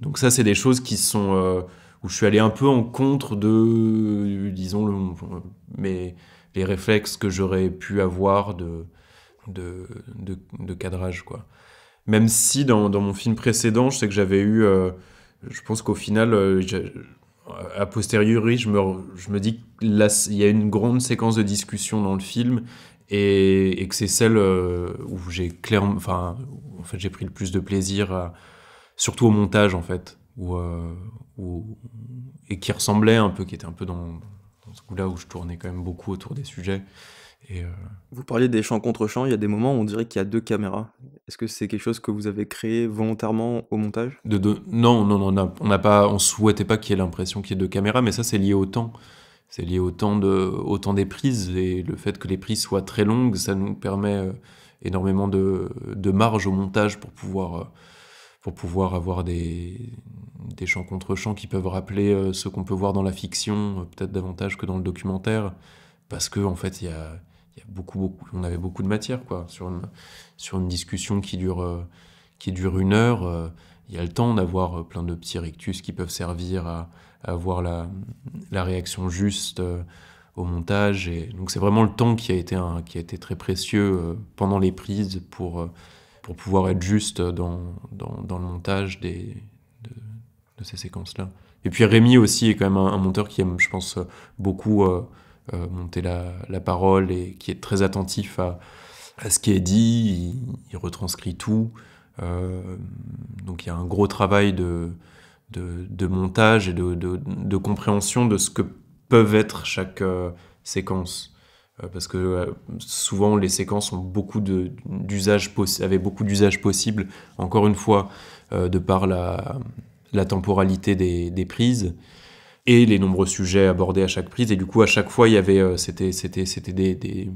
donc ça, c'est des choses qui sont... où je suis allé un peu en contre de, disons, mais les réflexes que j'aurais pu avoir de, de, de, cadrage. Quoi. Même si dans, dans, mon film précédent, je sais que j'avais eu, euh, je pense qu'au final, à euh, euh, a posteriori, je me, je me dis qu'il y a une grande séquence de discussion dans le film et, et que c'est celle où j'ai clairement, enfin, en fait, j'ai pris le plus de plaisir, surtout au montage en fait, où, où, et qui ressemblait un peu, qui était un peu dans là où je tournais quand même beaucoup autour des sujets. Et euh, Vous parliez des champs contre champs, il y a des moments où on dirait qu'il y a deux caméras. Est-ce que c'est quelque chose que vous avez créé volontairement au montage de Non, non, non, on n'a pas, on souhaitait pas qu'il y ait l'impression qu'il y ait deux caméras, mais ça c'est lié au temps. C'est lié au temps, de, au temps des prises et le fait que les prises soient très longues, ça nous permet euh, énormément de, de marge au montage pour pouvoir euh, pour pouvoir avoir des, des champs contre champs qui peuvent rappeler euh, ce qu'on peut voir dans la fiction, euh, peut-être davantage que dans le documentaire, parce que en fait, il y a, y a, beaucoup, beaucoup, on avait beaucoup de matière quoi sur une, sur une discussion qui dure, euh, qui dure une heure. Il y a le temps d'avoir plein de petits rictus qui peuvent servir à, avoir la, la, réaction juste au montage. Et donc c'est vraiment le temps qui a été un, qui a été très précieux pendant les prises pour pour pouvoir être juste dans, dans, le montage des, de, ces séquences-là. Et puis Rémi aussi est quand même un, monteur qui aime, je pense, beaucoup euh, euh, monter la, la, parole et qui est très attentif à, à ce qui est dit, il, retranscrit tout. Euh, donc il y a un gros travail de, de, de montage et de, de, compréhension de ce que peuvent être chaque séquence. Euh, parce que euh, souvent les séquences ont beaucoup avaient beaucoup d'usages possibles, encore une fois, euh, de par la, temporalité des, prises et les nombreux sujets abordés à chaque prise. Et du coup, à chaque fois, il y avait, c'était, c'était, c'était des,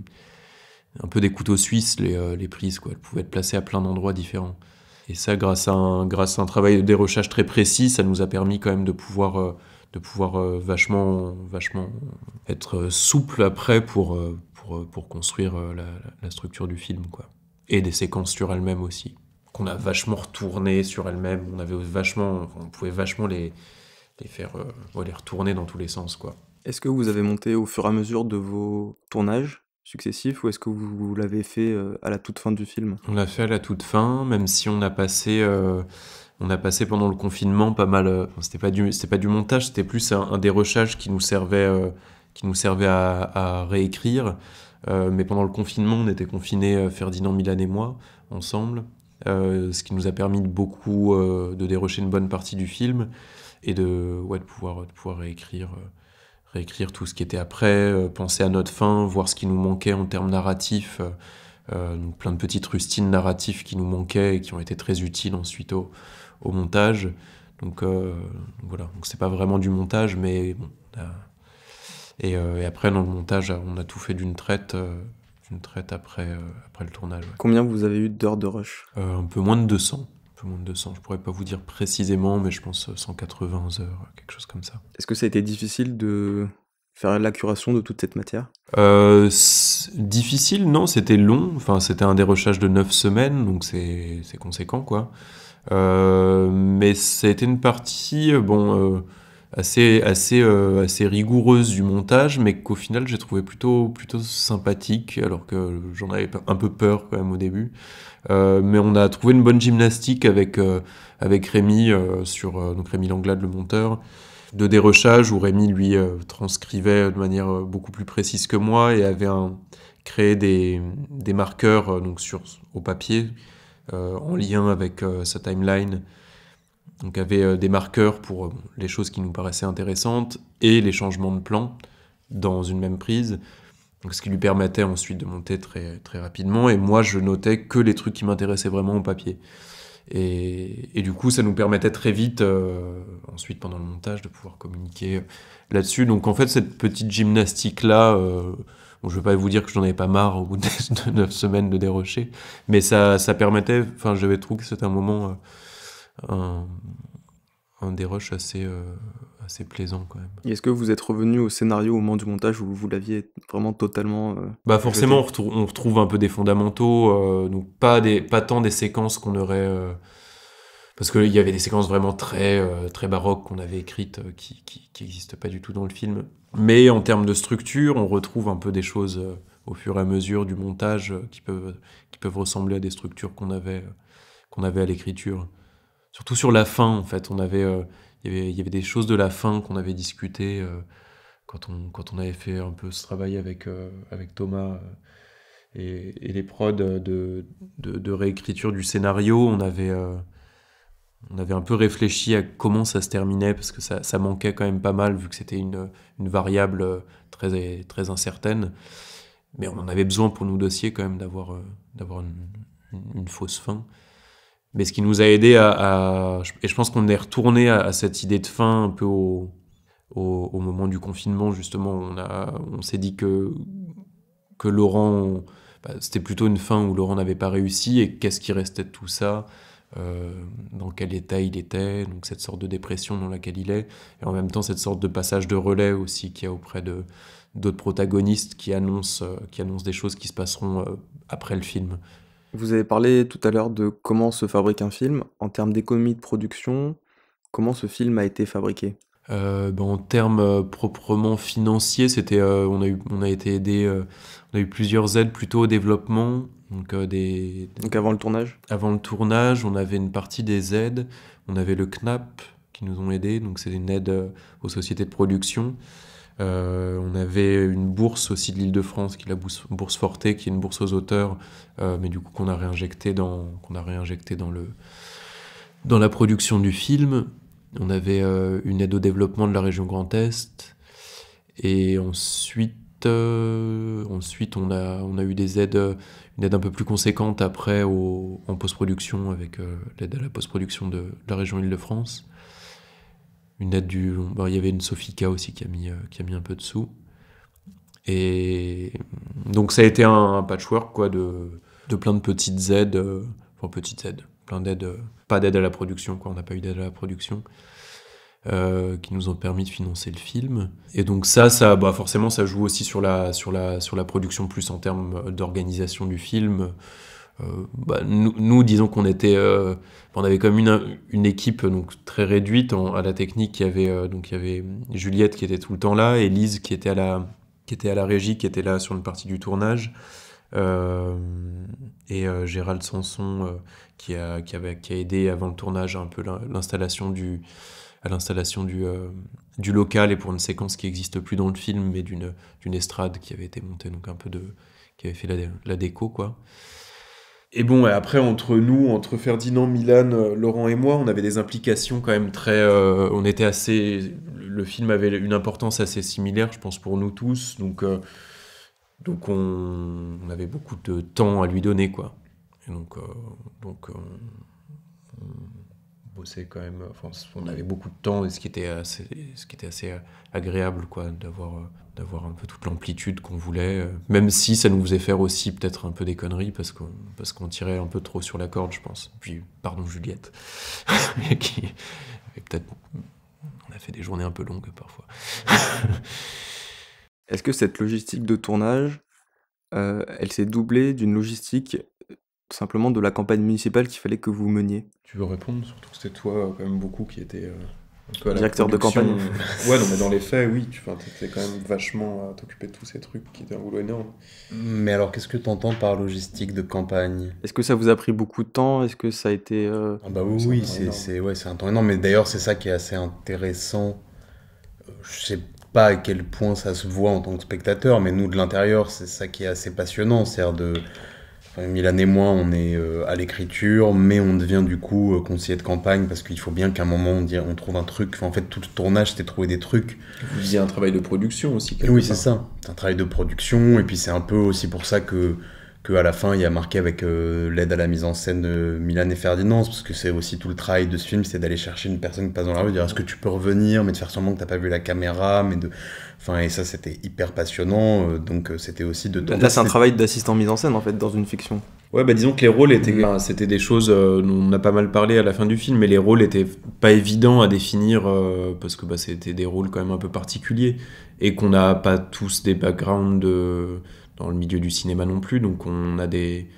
un peu des couteaux suisses, les, les prises. Quoi. Elles pouvaient être placées à plein d'endroits différents. Et ça, grâce à, un, grâce à un travail de dérochage très précis, ça nous a permis quand même de pouvoir de pouvoir euh, vachement, vachement être euh, souple après pour, euh, pour, pour construire la, structure du film. Quoi. Et des séquences sur elles-mêmes aussi, qu'on a vachement retourné sur elles-mêmes, on, avait vachement, on pouvait vachement les, les faire les retourner dans tous les sens. quoi. Est-ce que vous avez monté au fur et à mesure de vos tournages successifs ou est-ce que vous, l'avez fait à la toute fin du film On l'a fait à la toute fin, même si on a passé on a passé pendant le confinement pas mal. Euh, c'était pas du, montage, c'était plus un, dérochage qui nous servait, euh, qui nous servait à, réécrire. Euh, mais pendant le confinement, on était confinés Ferdinand, Milan et moi ensemble, ce qui nous a permis de beaucoup de dérocher une bonne partie du film et de, ouais, de pouvoir, pouvoir réécrire. réécrire tout ce qui était après, penser à notre fin, voir ce qui nous manquait en termes narratifs, plein de petites rustines narratives qui nous manquaient et qui ont été très utiles ensuite au, au montage. Donc, euh, voilà, donc c'est pas vraiment du montage, mais bon. Euh, et, après, dans le montage, euh, on a tout fait d'une traite, traite après, après le tournage. Combien vous avez eu d'heures de rush Un peu moins de 200. Un peu moins de 200. Je pourrais pas vous dire précisément, mais je pense 180 heures, quelque chose comme ça. Est-ce que ça a été difficile de faire la curation de toute cette matière Difficile, non, c'était long. Enfin, c'était un dérochage de 9 semaines, donc c'est conséquent, quoi. Euh, mais ça a été une partie, euh, bon euh, assez assez assez rigoureuse du montage, mais qu'au final j'ai trouvé plutôt plutôt sympathique, alors que j'en avais un peu peur quand même au début. mais on a trouvé une bonne gymnastique avec avec Rémi sur donc Rémi Langlade le monteur de dérochage où Rémi lui transcrivait de manière beaucoup plus précise que moi et avait créé des, des marqueurs donc sur au papier euh, en lien avec euh, sa timeline. Donc avait euh, des marqueurs pour les choses qui nous paraissaient intéressantes et les changements de plan dans une même prise. Donc ce qui lui permettait ensuite de monter très, très rapidement. Et moi, je notais que les trucs qui m'intéressaient vraiment au papier. Et, et, du coup, ça nous permettait très vite, ensuite pendant le montage, de pouvoir communiquer là-dessus. Donc en fait, cette petite gymnastique-là, je ne vais pas vous dire que je n'en avais pas marre au bout de neuf semaines de dérocher, mais ça, ça permettait, enfin j'avais trouvé que c'était un moment, euh, un, déroche assez, euh, assez plaisant quand même. Est-ce que vous êtes revenu au scénario au moment du montage où vous l'aviez vraiment totalement... Euh, bah forcément on retrouve, on retrouve, un peu des fondamentaux, donc pas, des, pas tant des séquences qu'on aurait parce qu'il y avait des séquences vraiment très, euh, très baroques qu'on avait écrites euh, qui n'existent qui, pas du tout dans le film. Mais en termes de structure, on retrouve un peu des choses euh, au fur et à mesure du montage qui peuvent, qui peuvent ressembler à des structures qu'on avait, qu'on avait à l'écriture. Surtout sur la fin, en fait, on avait, il, y avait, y avait des choses de la fin qu'on avait discutées quand, on, quand on avait fait un peu ce travail avec, avec Thomas et, les prods de, de, de, réécriture du scénario. On avait, on avait un peu réfléchi à comment ça se terminait, parce que ça, manquait quand même pas mal, vu que c'était une, variable euh, très, très incertaine. Mais on en avait besoin pour nos dossiers quand même d'avoir euh, une, fausse fin. Mais ce qui nous a aidé à... et je pense qu'on est retourné à, cette idée de fin un peu au, moment du confinement, justement. On, s'est dit que, que Laurent... Bah, c'était plutôt une fin où Laurent n'avait pas réussi, et qu'est-ce qui restait de tout ça euh, dans quel état il était, donc cette sorte de dépression dans laquelle il est, et en même temps cette sorte de passage de relais aussi qu'il y a auprès de d'autres protagonistes qui annoncent, euh, qui des choses qui se passeront euh, après le film. Vous avez parlé tout à l'heure de comment se fabrique un film. En termes d'économie de production, comment ce film a été fabriqué ben, en termes proprement financiers, c'était on a eu on a été aidé, on a eu plusieurs aides plutôt au développement, euh, donc, avant le tournage Avant le tournage, on avait une partie des aides. On avait le CNAP qui nous ont aidés, donc c'est une aide euh, aux sociétés de production. Euh, on avait une bourse aussi de l'Île-de-France, qui est la bourse Forte, qui est une bourse aux auteurs, mais du coup qu'on a réinjecté dans qu'on a réinjecté dans le dans la production du film. On avait une aide au développement de la région Grand Est, et ensuite ensuite on a on a eu des aides une aide un peu plus conséquente après en post-production avec euh, l'aide à la post-production de, la région Île-de-France. Une aide du. il y avait une Sofica aussi euh, qui a mis, un peu de sous. Et donc ça a été un, patchwork quoi, de, plein de petites aides, euh, enfin petites aides, plein d'aides, pas d'aide à la production, quoi, on n'a pas eu d'aide à la production, euh, qui nous ont permis de financer le film. Et donc ça, ça, bah forcément, ça joue aussi sur la, sur la, sur la production plus en termes d'organisation du film. Euh, bah, nous, disons qu'on était, euh, on avait comme une, une équipe donc très réduite à la technique. qui avait donc il y avait Juliette qui était tout le temps là, Elise qui était à la, qui était à la régie, qui était là sur une partie du tournage. et Gérald Sanson qui, a, qui, avait, qui, a, aidé avant le tournage un peu l'installation du, à l'installation du, euh, du local et pour une séquence qui n'existe plus dans le film, mais d'une estrade qui avait été montée, donc un peu de. qui avait fait la, déco, quoi. Et bon, et après, entre nous, entre Ferdinand, Milan, euh, Laurent et moi, on avait des implications quand même très. Euh, on était assez. Le film avait une importance assez similaire, je pense, pour nous tous. Donc, donc on, avait beaucoup de temps à lui donner, quoi. Et donc, donc on, quand même. on avait beaucoup de temps et ce qui était assez, ce qui était assez euh, agréable, quoi, d'avoir euh, d'avoir un peu toute l'amplitude qu'on voulait, euh, même si ça nous faisait faire aussi peut-être un peu des conneries parce qu'on parce qu'on tirait un peu trop sur la corde, je pense. Puis, pardon Juliette, qui peut-être on a fait des journées un peu longues parfois. Est-ce que cette logistique de tournage, elle s'est doublée d'une logistique tout simplement de la campagne municipale qu'il fallait que vous meniez Tu veux répondre Surtout que c'était toi, quand même, beaucoup qui était. Euh, Directeur de campagne. ouais, non, mais dans les faits, oui, tu étais quand même vachement à t'occuper de tous ces trucs qui étaient un boulot énorme. Mais alors, qu'est-ce que tu entends par logistique de campagne Est-ce que ça vous a pris beaucoup de temps Est-ce que ça a été. Euh, ah bah oui, oui c'est ouais, un temps énorme. Mais d'ailleurs, c'est ça qui est assez intéressant. Euh, je sais pas à quel point ça se voit en tant que spectateur, mais nous de l'intérieur, c'est ça qui est assez passionnant, c'est-à-dire de Milan et moi, on est euh, à l'écriture, mais on devient du coup euh, conseiller de campagne parce qu'il faut bien qu'à un moment on, trouve un truc. en fait, tout le tournage, c'était trouver des trucs. Vous faisiez un travail de production aussi. Oui, c'est ça. C'est un travail de production, et puis c'est un peu aussi pour ça que qu'à la fin il y a marqué avec euh, l'aide à la mise en scène de Milan et Ferdinand, parce que c'est aussi tout le travail de ce film, c'est d'aller chercher une personne qui passe dans la rue, dire est-ce que tu peux revenir, mais de faire semblant que t'as pas vu la caméra, mais de, enfin et ça c'était hyper passionnant, euh, donc euh, c'était aussi de. Là c'est un travail d'assistant mise en scène en fait dans une fiction. Ouais bah disons que les rôles étaient, mm. ben, c'était des choses, dont on a pas mal parlé à la fin du film, mais les rôles étaient pas évidents à définir parce que bah, c'était des rôles quand même un peu particuliers et qu'on n'a pas tous des backgrounds de dans le milieu du cinéma non plus, donc on a des,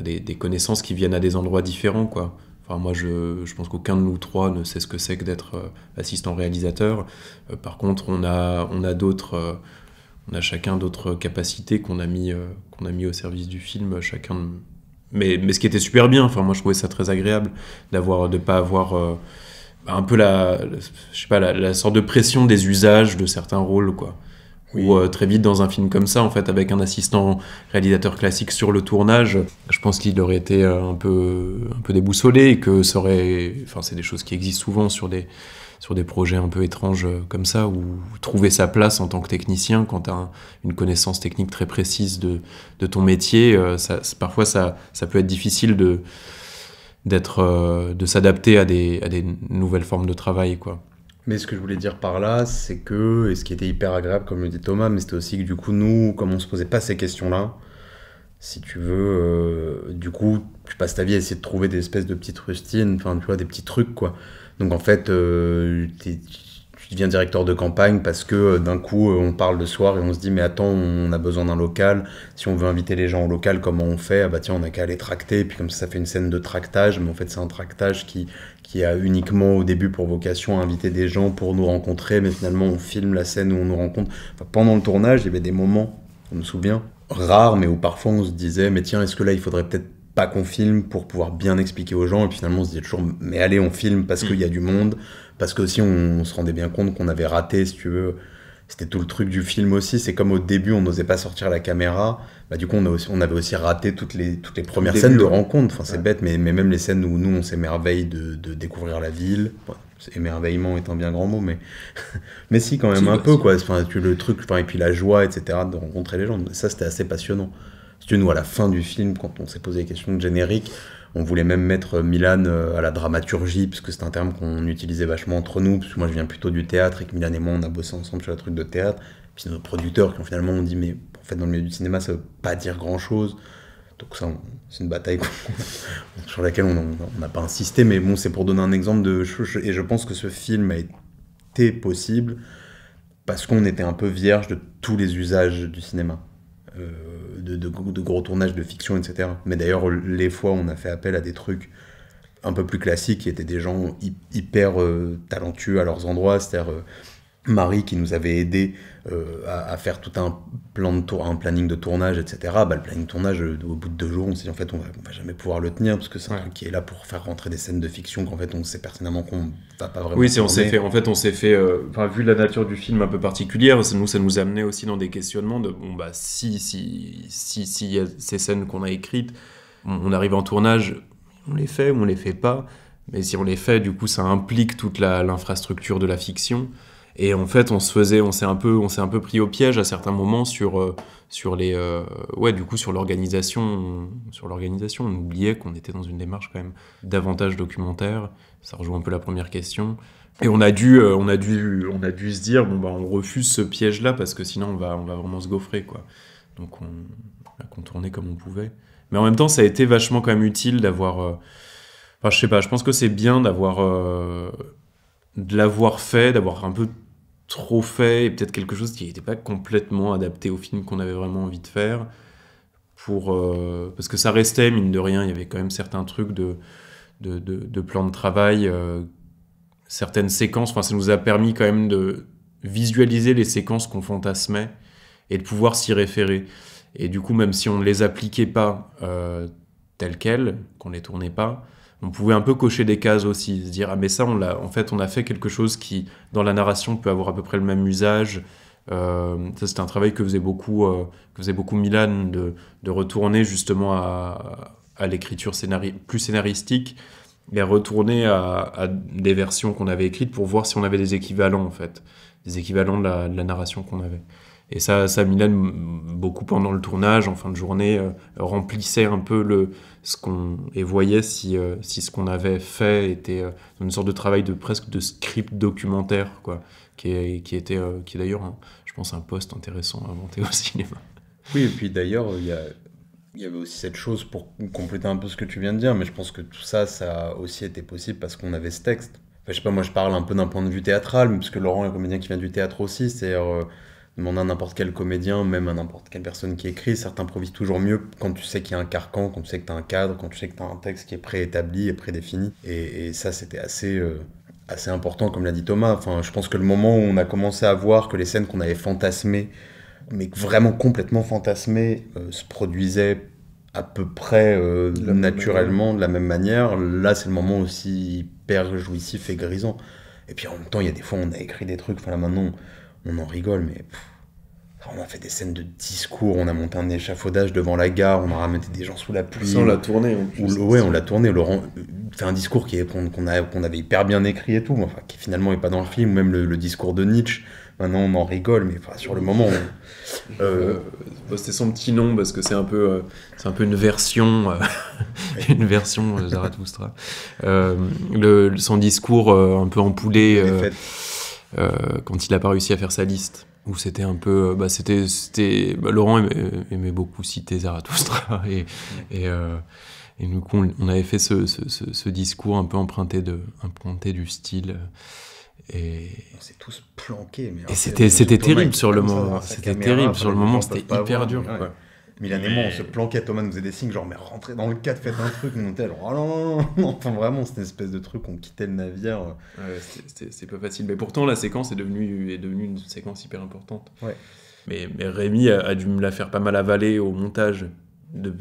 des, connaissances qui viennent à des endroits différents, quoi. Enfin, moi, je, pense qu'aucun de nous trois ne sait ce que c'est que d'être euh, assistant réalisateur. Euh, par contre, on a, on a d'autres, euh, on a chacun d'autres capacités qu'on a mis, qu'on a mis au service du film, chacun. Mais, ce qui était super bien. Enfin, moi, je trouvais ça très agréable d'avoir, de pas avoir bah, un peu la, je sais pas, la, sorte de pression des usages de certains rôles, quoi. Ou euh, très vite dans un film comme ça, en fait, avec un assistant réalisateur classique sur le tournage, je pense qu'il aurait été euh, un peu, un peu déboussolé et que ça aurait. Enfin, c'est des choses qui existent souvent sur des, sur des projets un peu étranges euh, comme ça, où trouver sa place en tant que technicien, quand tu as une connaissance technique très précise de, de ton métier, ça, parfois ça, ça peut être difficile de d'être de s'adapter à des, à des nouvelles formes de travail quoi mais ce que je voulais dire par là, c'est que, et ce qui était hyper agréable, comme le dit Thomas, mais c'était aussi que du coup, nous, comme on se posait pas ces questions-là, si tu veux, euh, du coup, tu passes ta vie à essayer de trouver des espèces de petites rustines, enfin, tu vois, des petits trucs, quoi. Donc en fait, euh, tu deviens directeur de campagne parce que euh, d'un coup, on parle le soir et on se dit, mais attends, on a besoin d'un local. Si on veut inviter les gens au local, comment on fait Ah bah tiens, on n'a qu'à aller tracter. Et puis comme ça, ça fait une scène de tractage, mais en fait, c'est un tractage qui, qui a uniquement au début pour vocation à inviter des gens pour nous rencontrer, mais finalement on filme la scène où on nous rencontre. pendant le tournage, il y avait des moments, on me souvient, rares, mais où parfois on se disait, mais tiens, est-ce que là il faudrait peut-être pas qu'on filme pour pouvoir bien expliquer aux gens, et finalement on se disait toujours, mais allez, on filme parce qu'il y a du monde, parce que aussi on se rendait bien compte qu'on avait raté, si tu veux. C'était tout le truc du film aussi, c'est comme au début on n'osait pas sortir la caméra, bah, du coup, on, avait aussi raté toutes les, toutes les premières scènes de rencontre. Enfin, c'est bête, mais, même les scènes où nous, on s'émerveille de, découvrir la ville. émerveillement est un bien grand mot, mais, mais si, quand même, un bah, peu, quoi. Enfin, tu, le truc, enfin, et puis la joie, etc., de rencontrer les gens. Ça, c'était assez passionnant. tu nous, à la fin du film, quand on s'est posé les questions de générique, on voulait même mettre Milan euh, à la dramaturgie, puisque c'est un terme qu'on utilisait vachement entre nous, puisque moi, je viens plutôt du théâtre, et que Milan et moi, on a bossé ensemble sur le truc de théâtre. Puis nos producteurs qui ont finalement dit, mais dans le milieu du cinéma, ça veut pas dire grand-chose. Donc ça, c'est une bataille sur laquelle on n'a pas insisté, mais bon, c'est pour donner un exemple de... Et je pense que ce film a été possible parce qu'on était un peu vierge de tous les usages du cinéma, euh, de, gros tournages de fiction, etc. Mais d'ailleurs, les fois on a fait appel à des trucs un peu plus classiques, qui étaient des gens hyper euh, talentueux à leurs endroits, c'est-à-dire... Euh, Marie qui nous avait aidé euh, à, faire tout un plan de tour, un planning de tournage, etc. Bah, le planning de tournage, euh, au bout de deux jours, on s'est dit en fait on va, jamais pouvoir le tenir parce que c'est un truc qui est là pour faire rentrer des scènes de fiction qu'en fait on sait personnellement qu'on va pas vraiment. Oui, c'est on s'est fait. En fait, on s'est fait. Euh, vu la nature du film un peu particulière, ça nous ça nous amenait aussi dans des questionnements de bon bah si si si y a ces scènes qu'on a écrites, on, arrive en tournage, on les fait ou on les fait pas. Mais si on les fait, du coup, ça implique toute l'infrastructure de la fiction. Et en fait, on se faisait, on s'est un peu, on s'est un peu pris au piège à certains moments sur, euh, sur les, euh, ouais, du coup, sur l'organisation, sur l'organisation. On oubliait qu'on était dans une démarche quand même davantage documentaire. Ça rejoint un peu la première question. Et on a dû, euh, on a dû, on a dû se dire, bon bah, on refuse ce piège-là parce que sinon on va, on va vraiment se gaufrer, quoi. Donc on, a contourné comme on pouvait. Mais en même temps, ça a été vachement quand même utile d'avoir, enfin, je sais pas, je pense que c'est bien d'avoir, de l'avoir fait, d'avoir un peu trop fait et peut-être quelque chose qui n'était pas complètement adapté au film qu'on avait vraiment envie de faire. Pour, euh, parce que ça restait, mine de rien, il y avait quand même certains trucs de, de, de, plan de travail, euh, certaines séquences. Enfin, ça nous a permis quand même de visualiser les séquences qu'on fantasmait et de pouvoir s'y référer. Et du coup, même si on ne les appliquait pas euh, telles quelles, qu'on ne les tournait pas, on pouvait un peu cocher des cases aussi, se dire ah mais ça on l'a, en fait on a fait quelque chose qui dans la narration peut avoir à peu près le même usage. Euh, ça c'était un travail que faisait beaucoup, euh, que faisait beaucoup Milan de, retourner justement à, à l'écriture plus scénaristique et retourner à, des versions qu'on avait écrites pour voir si on avait des équivalents en fait, des équivalents de la narration qu'on avait. Et ça, ça Milan, beaucoup pendant le tournage, en fin de journée, euh, remplissait un peu le, ce qu'on et voyait si, euh, si ce qu'on avait fait était euh, une sorte de travail de presque de script documentaire, quoi, qui, est, qui était qui d'ailleurs, je pense, un poste intéressant à inventer au cinéma. Oui, et puis d'ailleurs, il y a il y avait aussi cette chose pour compléter un peu ce que tu viens de dire, mais je pense que tout ça, ça a aussi été possible parce qu'on avait ce texte. Enfin, je sais pas, moi je parle un peu d'un point de vue théâtral, parce que Laurent est comédien qui vient du théâtre aussi, c'est Demander à n'importe quel comédien, même à n'importe quelle personne qui écrit, certains improvisent toujours mieux quand tu sais qu'il y a un carcan, quand tu sais que tu as un cadre, quand tu sais que tu as un texte qui est préétabli et prédéfini. Et, ça, c'était assez. Euh, assez important, comme l'a dit Thomas. Enfin, je pense que le moment où on a commencé à voir que les scènes qu'on avait fantasmées, mais vraiment complètement fantasmées, euh, se produisaient à peu près euh, naturellement de la même manière, là c'est le moment aussi hyper jouissif et grisant. Et puis en même temps, il y a des fois on a écrit des trucs, enfin là maintenant on en rigole, mais on a fait des scènes de discours, on a monté un échafaudage devant la gare, on a ramené des gens sous la pluie. on l'a tourné. En ouais, on l'a tourné. Laurent euh, fait un discours qu'on avait hyper bien écrit et tout, enfin, qui finalement est pas dans le film, même le, discours de Nietzsche. Maintenant, on en rigole, mais sur le moment. On... Euh, bah, c'était son petit nom parce que c'est un peu, euh, c'est un peu une version, une version Zarathustra. le, son discours un peu empoulé... Euh, quand il n'a pas réussi à faire sa liste, où c'était un peu. Euh, bah, c'était, c'était, bah, Laurent aimait, beaucoup citer Zarathustra, et, mm. et, euh, et nous, on, avait fait ce, ce, discours un peu emprunté, de, emprunté du style. Et on s'est tous planqués. Mais et c'était, terrible sur le moment. C'était terrible sur le moment, c'était hyper dur. Quoi. Milan et moi, on se planquait. Thomas nous faisait des signes, genre, mais rentrez dans le cadre, faites un truc. on était genre, oh non, non, vraiment, cette une espèce de truc, on quittait le navire. Ouais, c'est pas facile. Mais pourtant, la séquence est devenue, est devenue une séquence hyper importante. Ouais. Mais, mais Rémi a, dû me la faire pas mal avaler au montage. De,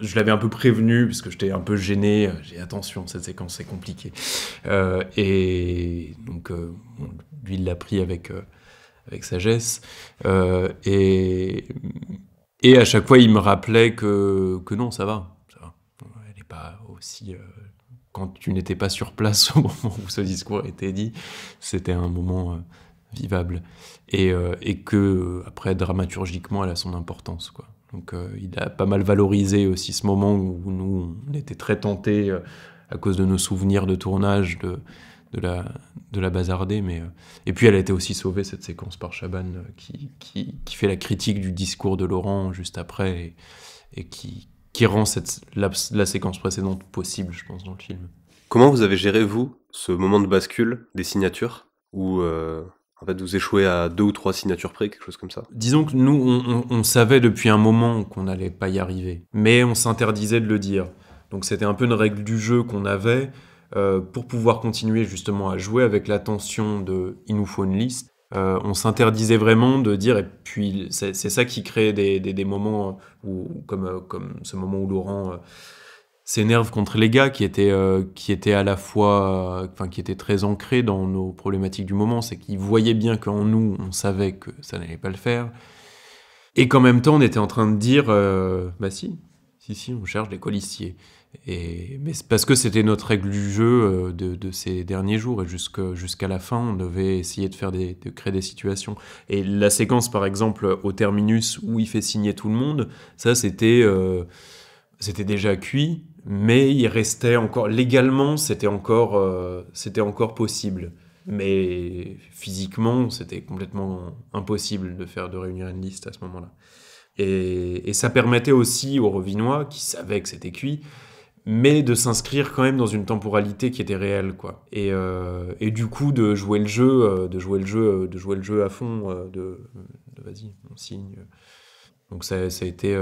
je l'avais un peu prévenu, parce que j'étais un peu gêné. J'ai attention, cette séquence, c'est compliqué. Euh, et donc, euh, lui, il l'a pris avec, euh, avec sagesse. et et à chaque fois, il me rappelait que, que non, ça va, ça va. Elle n'est pas aussi. Euh, quand tu n'étais pas sur place au moment où ce discours était dit, c'était un moment euh, vivable. Et, euh, et, que, après, dramaturgiquement, elle a son importance, quoi. Donc, il a pas mal valorisé aussi ce moment où nous, on était très tentés, à cause de nos souvenirs de tournage, de, de la, de la bazarder. Mais, euh, Et puis elle a été aussi sauvée, cette séquence, par Chaban, euh, qui, fait la critique du discours de Laurent juste après et, qui, rend la, séquence précédente possible, je pense, dans le film. Comment vous avez géré, vous, ce moment de bascule des signatures Ou euh, en fait, vous échouez à deux ou trois signatures près, quelque chose comme ça Disons que nous, on savait depuis un moment qu'on n'allait pas y arriver, mais on s'interdisait de le dire. Donc c'était un peu une règle du jeu qu'on avait. Euh, pour pouvoir continuer justement à jouer avec l'attention de il nous faut une liste. Euh, on s'interdisait vraiment de dire, et puis c'est ça qui crée des, moments euh, où, comme, comme ce moment où Laurent s'énerve contre les gars qui étaient, qui étaient à la fois, enfin qui étaient très ancrés dans nos problématiques du moment, c'est qu'ils voyaient bien qu'en nous, on savait que ça n'allait pas le faire, et qu'en même temps, on était en train de dire, bah si, si, si, on cherche des colissiers. Et, mais parce que c'était notre règle du jeu euh, de, ces derniers jours et jusqu'à la fin, on devait essayer de, faire de créer des situations. Et la séquence, par exemple, au terminus où il fait signer tout le monde, ça c'était euh, déjà cuit, mais il restait encore légalement, c'était encore euh, c'était encore possible, mais physiquement, c'était complètement impossible de faire de réunir une liste à ce moment-là. Et, et ça permettait aussi aux Revinois qui savaient que c'était cuit mais de s'inscrire quand même dans une temporalité qui était réelle quoi et, euh, et, du coup de jouer le jeu euh, de jouer le jeu euh, de jouer le jeu à fond de, vas-y on signe donc ça, ça a été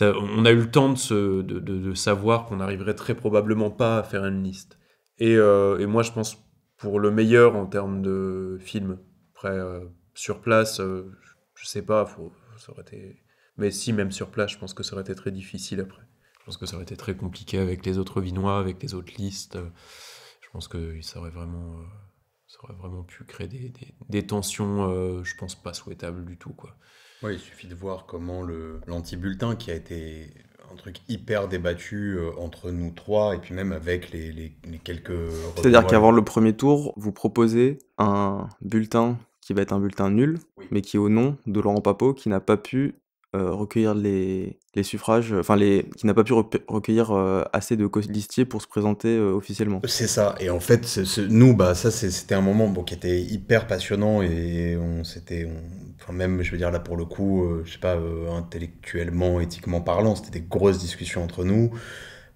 on a eu le temps de, de, de savoir qu'on n'arriverait très probablement pas à faire une liste et, et, moi je pense pour le meilleur en termes de film après sur place je sais pas ça aurait été mais si même sur place je pense que ça aurait été très difficile après je pense que ça aurait été très compliqué avec les autres vinois, avec les autres listes. Je pense que ça aurait vraiment, euh, aurait vraiment pu créer des, tensions, euh, je pense, pas souhaitables du tout. Quoi. il suffit de voir comment l'anti-bulletin qui a été un truc hyper débattu euh, entre nous trois et puis même avec les, quelques... C'est-à-dire qu'avant le premier tour, vous proposez un bulletin qui va être un bulletin nul, mais qui est au nom de Laurent Papot, qui n'a pas pu euh, recueillir les, les suffrages, enfin les, qui n'a pas pu recueillir euh, assez de listiers pour se présenter euh, officiellement. C'est ça. Et en fait, nous, bah ça, c'était un moment bon, qui était hyper passionnant et on s'était, enfin même, je veux dire là pour le coup, je sais pas, intellectuellement, éthiquement parlant, c'était des grosses discussions entre nous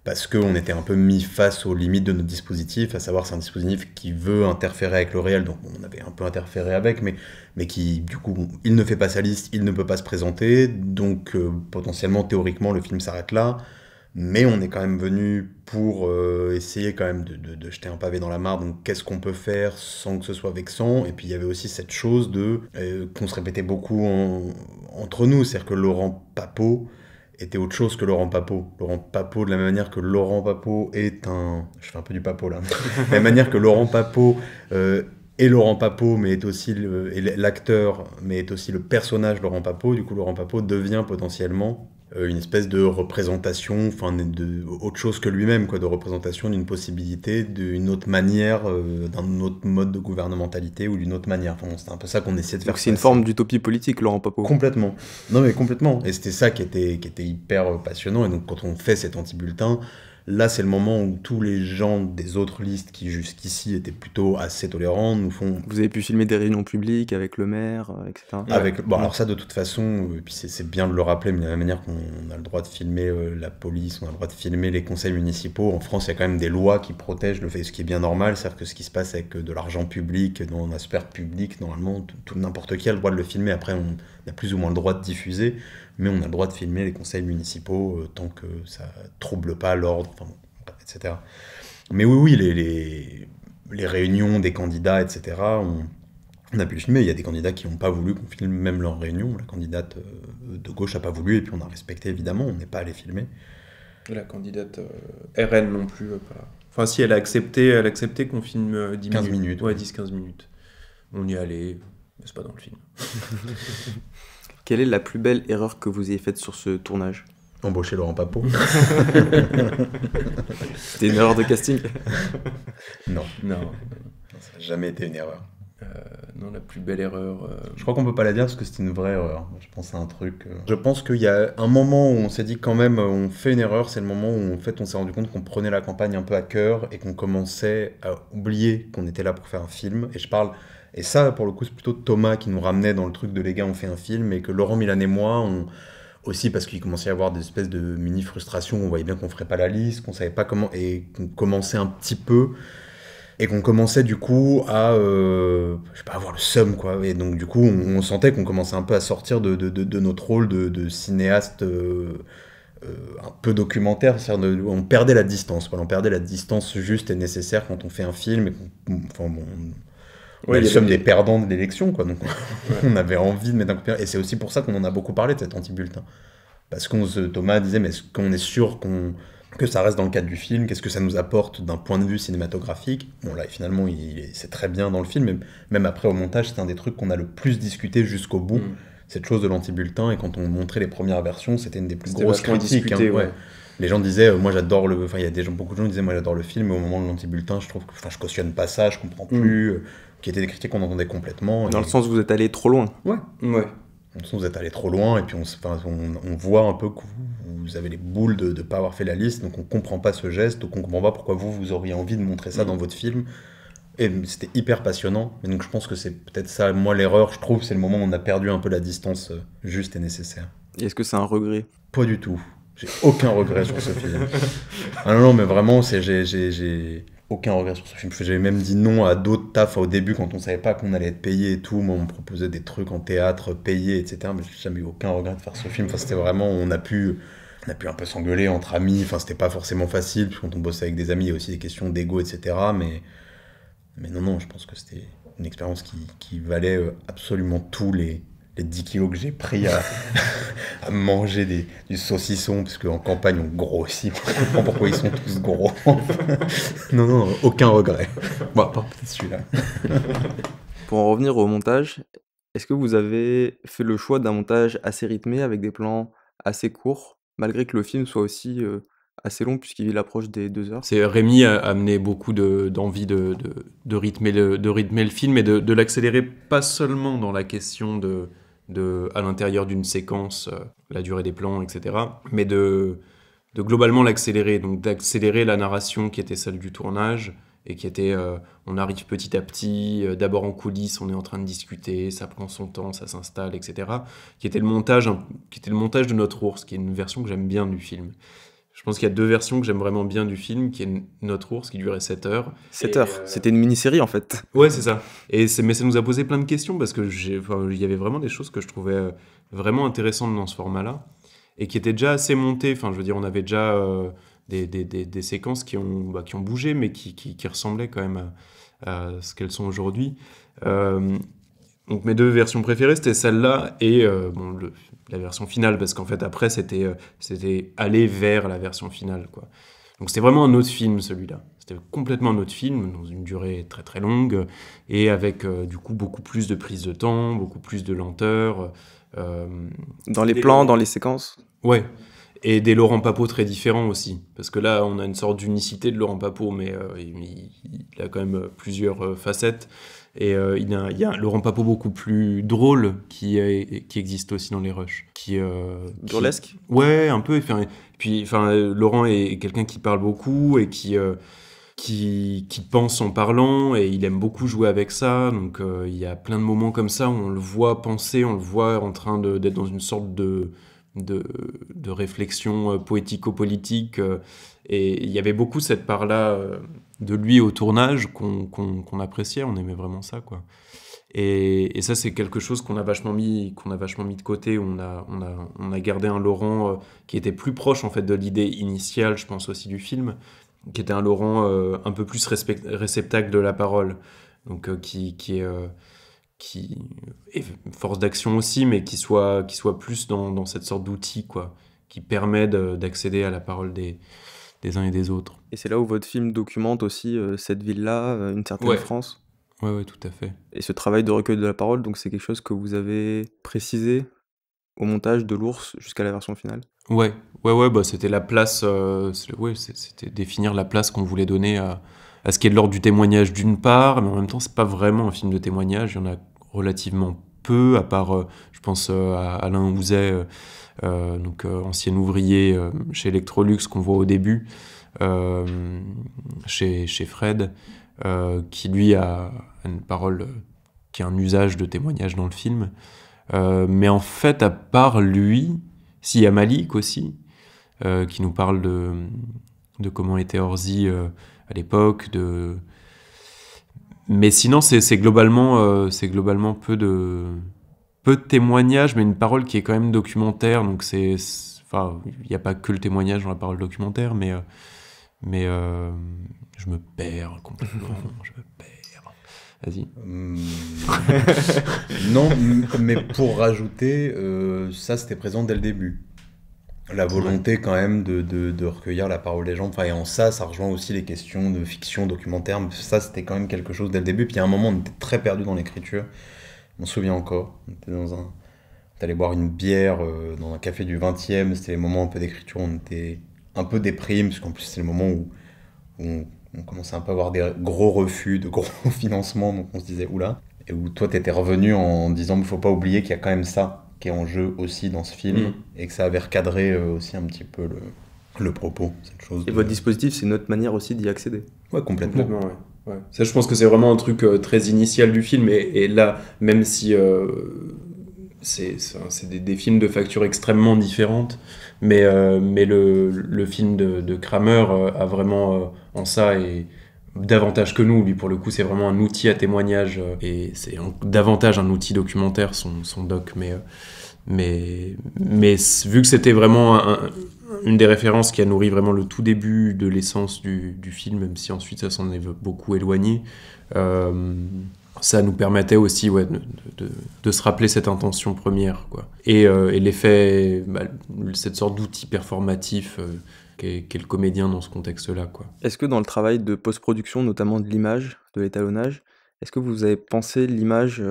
parce qu'on était un peu mis face aux limites de notre dispositif, à savoir c'est un dispositif qui veut interférer avec le réel, donc on avait un peu interféré avec, mais, mais qui du coup, il ne fait pas sa liste, il ne peut pas se présenter, donc euh, potentiellement, théoriquement, le film s'arrête là, mais on est quand même venu pour euh, essayer quand même de, jeter un pavé dans la mare, donc qu'est-ce qu'on peut faire sans que ce soit vexant, et puis il y avait aussi cette chose de euh, qu'on se répétait beaucoup entre nous, c'est-à-dire que Laurent Papot, était autre chose que Laurent Papeau. Laurent Papeau, de la même manière que Laurent Papeau est un... Je fais un peu du Papeau, là. de la même manière que Laurent Papeau euh, est Laurent Papeau, mais est aussi l'acteur, mais est aussi le personnage Laurent Papeau. du coup Laurent Papeau devient potentiellement euh, une espèce de représentation, enfin de, autre chose que lui-même, quoi, de représentation d'une possibilité, d'une autre manière, euh, d'un autre mode de gouvernementalité ou d'une autre manière. Enfin, c'est un peu ça qu'on essaie de faire. C'est une forme d'utopie politique, Laurent Papo. Complètement. Non, mais complètement. Et c'était ça qui était, qui était hyper euh, passionnant. Et donc, quand on fait cet anti-bulletin, Là, c'est le moment où tous les gens des autres listes qui jusqu'ici étaient plutôt assez tolérants nous font. Vous avez pu filmer des réunions publiques avec le maire, euh, etc. Avec, alors ça, de toute façon, euh, puis c'est bien de le rappeler, mais de la même manière qu'on a le droit de filmer euh, la police, on a le droit de filmer les conseils municipaux. En France, il y a quand même des lois qui protègent le fait, ce qui est bien normal, c'est-à-dire que ce qui se passe avec de l'argent public, dans un aspect public, normalement, tout, n'importe qui a le droit de le filmer. Après, on a plus ou moins le droit de diffuser mais on a le droit de filmer les conseils municipaux euh, tant que ça trouble pas l'ordre, etc. Mais oui, oui, les, les, réunions des candidats, etc., on, on a pu filmer. Il y a des candidats qui n'ont pas voulu qu'on filme même leur réunion. La candidate euh, de gauche n'a pas voulu, et puis on a respecté, évidemment, on n'est pas allé filmer. La candidate euh, RN non plus, pas. Enfin, si, elle a accepté, elle a accepté qu'on filme 10 15 minutes. Ouais, 10-15 minutes. On y est allé, mais c'est pas dans le film. Quelle est la plus belle erreur que vous ayez faite sur ce tournage Embaucher Laurent Papo. C'était une erreur de casting Non. Non. Ça n'a jamais été une erreur. Euh, non, la plus belle erreur. Euh, je crois qu'on peut pas la dire parce que c'était une vraie erreur. Je pense à un truc. Euh. Je pense qu'il y a un moment où on s'est dit quand même on fait une erreur. C'est le moment où en fait on s'est rendu compte qu'on prenait la campagne un peu à cœur et qu'on commençait à oublier qu'on était là pour faire un film. Et je parle et ça, pour le coup, c'est plutôt Thomas qui nous ramenait dans le truc de les gars, on fait un film, et que Laurent Milan et moi, on... aussi parce qu'il commençait à y avoir des espèces de mini-frustrations, on voyait bien qu'on ferait pas la liste, qu'on savait pas comment, et qu'on commençait un petit peu, et qu'on commençait du coup à, euh... sais pas, avoir le seum, quoi. Et donc, du coup, on, sentait qu'on commençait un peu à sortir de, de, de, notre rôle de, cinéaste. Euh, euh, un peu documentaire, de, on perdait la distance, on perdait la distance juste et nécessaire quand on fait un film, et enfin, bon Ouais, nous sommes des perdants de l'élection, quoi. Donc, on avait envie de mettre un coup de pied. Et c'est aussi pour ça qu'on en a beaucoup parlé de cet anti-bulletin. Hein. Parce qu'on se, Thomas disait, mais est-ce qu'on est sûr qu'on, que ça reste dans le cadre du film Qu'est-ce que ça nous apporte d'un point de vue cinématographique Bon, là, finalement, il, c'est très bien dans le film. même après, au montage, c'est un des trucs qu'on a le plus discuté jusqu'au bout. Mm. Cette chose de l'anti-bulletin. Et quand on montrait les premières versions, c'était une des plus grosses critiques. Hein. les gens disaient euh, moi j'adore le enfin il y a des gens beaucoup de gens disaient moi j'adore le film mais au moment de l'anti-bulletin je trouve que enfin je cautionne pas ça je comprends mm. plus euh, qui étaient des critiques qu'on entendait complètement. Dans le sens où vous êtes allé trop loin. Ouais. Ouais. Dans le sens où vous êtes allé trop loin, et puis on, on, on voit un peu que vous, avez les boules de ne pas avoir fait la liste, donc on comprend pas ce geste, donc on comprend pas pourquoi vous, vous auriez envie de montrer ça mm. dans votre film. Et c'était hyper passionnant. mais donc je pense que c'est peut-être ça, moi l'erreur, je trouve, c'est le moment où on a perdu un peu la distance euh, juste et nécessaire. Et est-ce que c'est un regret Pas du tout. J'ai aucun regret sur ce film. Ah non, non, mais vraiment, c'est, j'ai, j'ai, aucun regret sur ce film. J'avais même dit non à d'autres tafs au début quand on savait pas qu'on allait être payé et tout. Moi, on me proposait des trucs en théâtre, payés, etc. Mais j'ai jamais eu aucun regret de faire ce film. Enfin, c'était vraiment, on a pu, on a pu un peu s'engueuler entre amis. Enfin, c'était pas forcément facile parce que quand on bossait avec des amis, il y a aussi des questions d'ego, etc. Mais, mais non, non, je pense que c'était une expérience qui valait euh, absolument tous les, les 10 kilos que j'ai pris à, manger des, du saucisson, parce qu'en campagne on grossit, on pourquoi ils sont tous gros. non, non, aucun regret. Bon, peut celui-là. Pour en revenir au montage, est-ce que vous avez fait le choix d'un montage assez rythmé, avec des plans assez courts, malgré que le film soit aussi euh, assez long, puisqu'il approche des deux heures C'est euh, Rémi a amené beaucoup d'envie de, rythmer le, de rythmer le film et de l'accélérer, pas seulement dans la question de à l'intérieur d'une séquence, euh, la durée des plans, etc. Mais de, globalement l'accélérer, donc d'accélérer la narration qui était celle du tournage et qui était euh, on arrive petit à petit, euh, d'abord en coulisses, on est en train de discuter, ça prend son temps, ça s'installe, etc. Qui était le montage, qui était le montage de notre ours, qui est une version que j'aime bien du film. Je pense qu'il y a deux versions que j'aime vraiment bien du film, qui est Notre ours, qui durait 7 heures. 7 heures, euh, c'était une mini-série en fait. Ouais, c'est ça. Et mais ça nous a posé plein de questions, parce qu'il y avait vraiment des choses que je trouvais euh, vraiment intéressantes dans ce format-là, et qui étaient déjà assez montées. Enfin, je veux dire, on avait déjà euh, des, séquences qui ont, bah, qui ont bougé, mais qui, qui, ressemblaient quand même à, ce qu'elles sont aujourd'hui. donc mes deux versions préférées, c'était celle-là et bon, le, la version finale, parce qu'en fait, après, c'était euh, c'était aller vers la version finale. Quoi. Donc c'était vraiment un autre film, celui-là. C'était complètement un autre film, dans une durée très très longue, et avec euh, du coup beaucoup plus de prise de temps, beaucoup plus de lenteur. Euh, dans les plans, dans les séquences Ouais. Et des Laurent Papot très différents aussi. Parce que là, on a une sorte d'unicité de Laurent Papot, mais il, a quand même plusieurs facettes. Et euh, il, y a, Laurent Papo beaucoup plus drôle qui, qui existe aussi dans les rushs. Qui, euh, Burlesque Ouais, un peu. Et puis, enfin, Laurent est quelqu'un qui parle beaucoup et euh, qui, qui, pense en parlant et il aime beaucoup jouer avec ça. Donc il y a plein de moments comme ça où on le voit penser, on le voit en train d'être dans une sorte de, de, de réflexion poético-politique et il y avait beaucoup cette part-là euh, de lui au tournage qu'on appréciait, on aimait vraiment ça, quoi. Et, ça, c'est quelque chose qu'on a vachement mis, qu'on a vachement mis de côté. On a, on a, on a gardé un Laurent euh, qui était plus proche en fait de l'idée initiale, je pense aussi du film, qui était un Laurent euh, un peu plus réceptacle de la parole, donc qui, qui est qui force d'action aussi, mais qui soit, qui soit plus dans, dans cette sorte d'outil quoi, qui permet d'accéder à la parole des, des uns et des autres. Et c'est là où votre film documente aussi euh, cette ville-là, euh, une certaine France Oui, ouais, tout à fait. Et ce travail de recueil de la parole, donc c'est quelque chose que vous avez précisé au montage de l'ours jusqu'à la version finale Ouais, ouais, ouais, bah, c'était la place, euh, c'était définir la place qu'on voulait donner à, à, ce qui est de l'ordre du témoignage d'une part, mais en même temps, c'est pas vraiment un film de témoignage, il y en a relativement peu, à part, je pense, Alain Houzet euh, donc euh, ancien ouvrier euh, chez Electrolux qu'on voit au début, chez, chez, Fred, qui lui a une parole qui est un usage de témoignage dans le film. mais en fait, à part lui, s'il y a Malik aussi, qui nous parle de, de comment était Orsi à l'époque, de mais sinon, c'est globalement, c'est globalement peu de, peu de témoignages, mais une parole qui est quand même documentaire. Donc c'est, enfin, il n'y a pas que le témoignage dans la parole documentaire, mais, euh, mais euh, je me perds complètement. je me perds. Vas-y. Hmm. non, mais pour rajouter, euh, ça c'était présent dès le début. La volonté quand même de, de, de, recueillir la parole des gens. Enfin, et en ça, ça rejoint aussi les questions de fiction, documentaire. Ça, c'était quand même quelque chose dès le début. Puis à un moment, on était très perdu dans l'écriture. On se souvient encore. On était dans un. On boire une bière euh, dans un café du 20e. C'était les moments un peu d'écriture. On était un peu déprime, parce qu'en plus, c'est le moment où, on, commençait un peu à avoir des gros refus, de gros financements. Donc on se disait, oula. Et où toi, t'étais revenu en disant, il faut pas oublier qu'il y a quand même ça qui est en jeu aussi dans ce film. Mm. Et que ça avait recadré euh, aussi un petit peu le, le propos, cette chose. Et votre dispositif, c'est notre manière aussi d'y accéder. Ouais, complètement. Ça, je pense que c'est vraiment un truc euh, très initial du film. Et, là, même si euh, c'est des, des, films de facture extrêmement différentes, mais, euh, mais le, le, film de, Kramer a vraiment en ça et davantage que nous. Lui, pour le coup, c'est vraiment un outil à témoignage et c'est davantage un outil documentaire, son, son doc. Mais, mais, mais vu que c'était vraiment un, une des références qui a nourri vraiment le tout début de l'essence du, film, même si ensuite ça s'en est beaucoup éloigné. Euh, ça nous permettait aussi ouais, de, se rappeler cette intention première. Quoi. Et, euh, l'effet, bah, cette sorte d'outil performatif euh, qu'est, le comédien dans ce contexte-là. Quoi. Est-ce que dans le travail de post-production, notamment de l'image, de l'étalonnage, est-ce que vous avez pensé l'image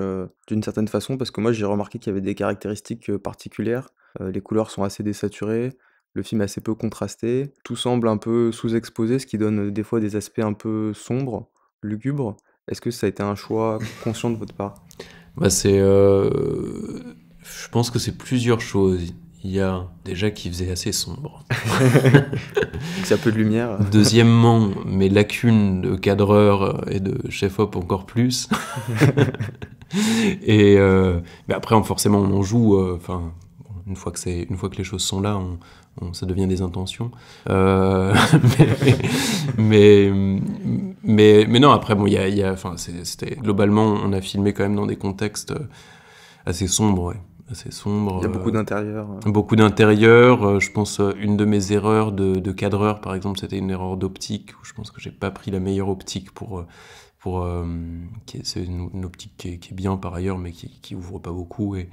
d'une certaine façon Parce que moi j'ai remarqué qu'il y avait des caractéristiques particulières. les couleurs sont assez désaturées, le film est assez peu contrasté, tout semble un peu sous-exposé, ce qui donne euh, des fois des aspects un peu sombres, lugubres. Est-ce que ça a été un choix conscient de votre part bah c'est, euh, Je pense que c'est plusieurs choses. Il y a déjà qui faisait assez sombre. c'est un peu de lumière. Deuxièmement, mes lacunes de cadreur euh, et de chef-op encore plus. et mais après, forcément, on joue. Enfin, une fois que c'est, une fois que les choses sont là, on, on, ça devient des intentions. Euh, mais, mais, mais, non, après, bon, y a, y c'était, globalement, on a filmé quand même dans des contextes assez sombres. assez sombres. Il y a beaucoup euh, d'intérieur. Euh. Beaucoup d'intérieur. je pense une de mes erreurs de, de cadreur, par exemple, c'était une erreur d'optique je pense que j'ai pas pris la meilleure optique pour pour euh, c'est une, optique qui est, bien par ailleurs mais qui, qui ouvre pas beaucoup et,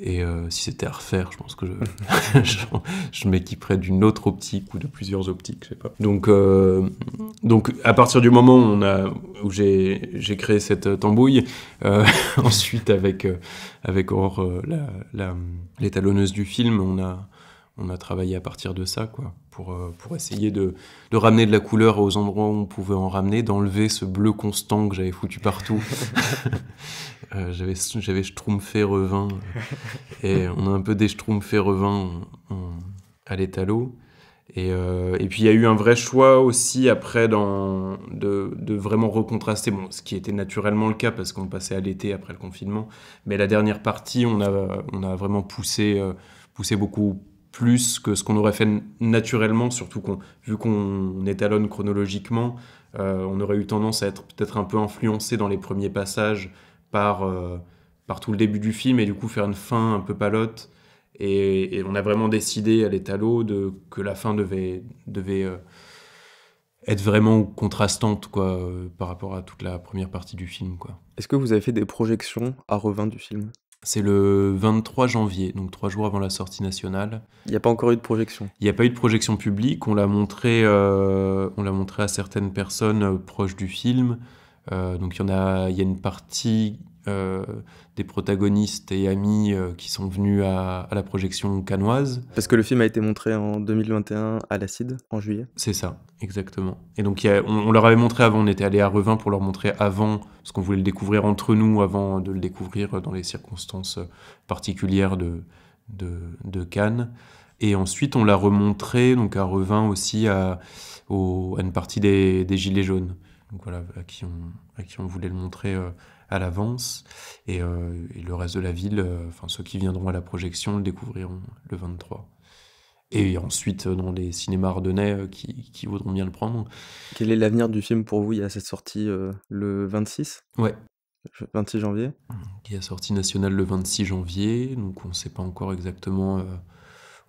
et euh, si c'était à refaire je pense que je, je, m'équiperais d'une autre optique ou de plusieurs optiques je sais pas donc euh, donc à partir du moment où on a où j'ai j'ai créé cette tambouille ensuite avec avec la l'étalonneuse du film on a on a travaillé à partir de ça, quoi, pour, euh, pour essayer de, ramener de la couleur aux endroits où on pouvait en ramener, d'enlever ce bleu constant que j'avais foutu partout. Euh, j'avais j'avais, je schtroumpfé revin, euh, et on a un peu déstrumpfé revin à l'étalot. Et, puis il y a eu un vrai choix aussi après dans, de, vraiment recontraster, bon, ce qui était naturellement le cas parce qu'on passait à l'été après le confinement, mais la dernière partie, on a, on a vraiment poussé, poussé beaucoup plus que ce qu'on aurait fait naturellement, surtout qu'on, vu qu'on étalonne chronologiquement, euh, on aurait eu tendance à être peut-être un peu influencé dans les premiers passages euh, par, tout le début du film et du coup faire une fin un peu palote. Et, on a vraiment décidé à l'étalot de, que la fin devait, euh, être vraiment contrastante par rapport à toute la première partie du film. Est-ce que vous avez fait des projections à revin du film c'est le 23 janvier, donc trois jours avant la sortie nationale. Il n'y a pas encore eu de projection. Il n'y a pas eu de projection publique. On l'a montré, euh, montré à certaines personnes euh, proches du film. Euh, donc il y il y a une partie euh, des protagonistes et amis euh, qui sont venus à, la projection canoise. Parce que le film a été montré en 2021 à l'Acide, en juillet. C'est ça, exactement. Et donc on, leur avait montré avant, on était allé à Revin pour leur montrer avant, ce qu'on voulait le découvrir entre nous, avant de le découvrir dans les circonstances particulières de, de, de Cannes. Et ensuite, on l'a remontré donc à Revin aussi à, une partie des, des Gilets jaunes. Donc voilà, à qui on, à qui on voulait le montrer. Euh, à l'avance. Euh, et, le reste de la ville, euh, enfin ceux qui viendront à la projection, le découvriront le 23. Et ensuite, euh, dans les cinémas ardennais qui, qui vaudront bien le prendre. Quel est l'avenir du film pour vous Il y a cette sortie le 26 Ouais. 26 janvier Qui a sortie nationale le 26 janvier, donc on ne sait pas encore exactement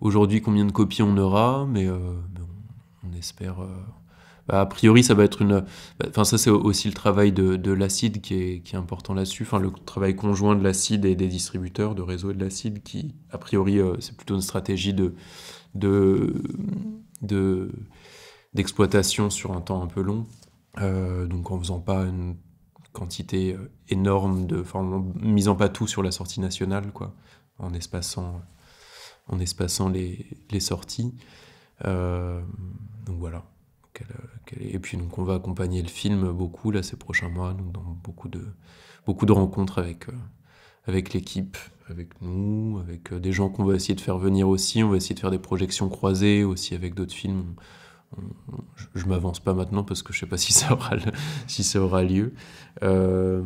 aujourd'hui combien de copies on aura, mais, on espère, bah, a priori, ça va être une. Enfin, ça, c'est aussi le travail de, l'acide qui est, important là-dessus. Enfin, le travail conjoint de l'acide et des distributeurs de réseau et de l'acide qui, a priori, euh, c'est plutôt une stratégie de. d'exploitation sur un temps un peu long, euh, donc en faisant pas une quantité euh, énorme de, enfin, en misant pas tout sur la sortie nationale, quoi, en espaçant, en espaçant les, sorties. donc voilà. Euh, et puis donc on va accompagner le film beaucoup là ces prochains mois, donc dans beaucoup de beaucoup de rencontres avec euh, avec l'équipe, avec nous, avec euh, des gens qu'on va essayer de faire venir aussi. On va essayer de faire des projections croisées aussi avec d'autres films je m'avance pas maintenant parce que je sais pas si ça aura, si ça aura lieu. Euh,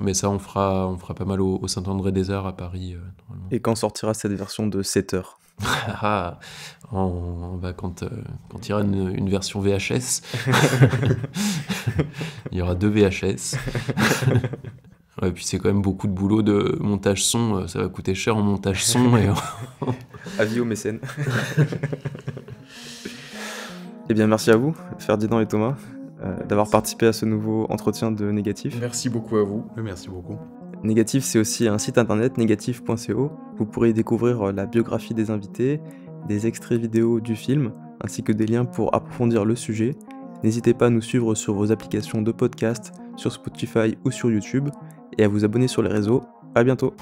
mais ça, on fera, on fera pas mal au, Saint-André-des-Arts à Paris. Euh, et quand sortira cette version de 7 heures on, ah, va bah, quand, euh, quand, il y aura une, version VHS, il y aura deux VHS. Et puis c'est quand même beaucoup de boulot de montage son, ça va coûter cher en montage son. Et... Avis aux mécènes. Eh bien, merci à vous, Ferdinand et Thomas, euh, d'avoir participé à ce nouveau entretien de Négatif. Merci beaucoup à vous. merci beaucoup. Négatif, c'est aussi un site internet, négatif.co. Vous pourrez y découvrir euh, la biographie des invités, des extraits vidéo du film, ainsi que des liens pour approfondir le sujet. N'hésitez pas à nous suivre sur vos applications de podcast, sur Spotify ou sur YouTube, et à vous abonner sur les réseaux. À bientôt!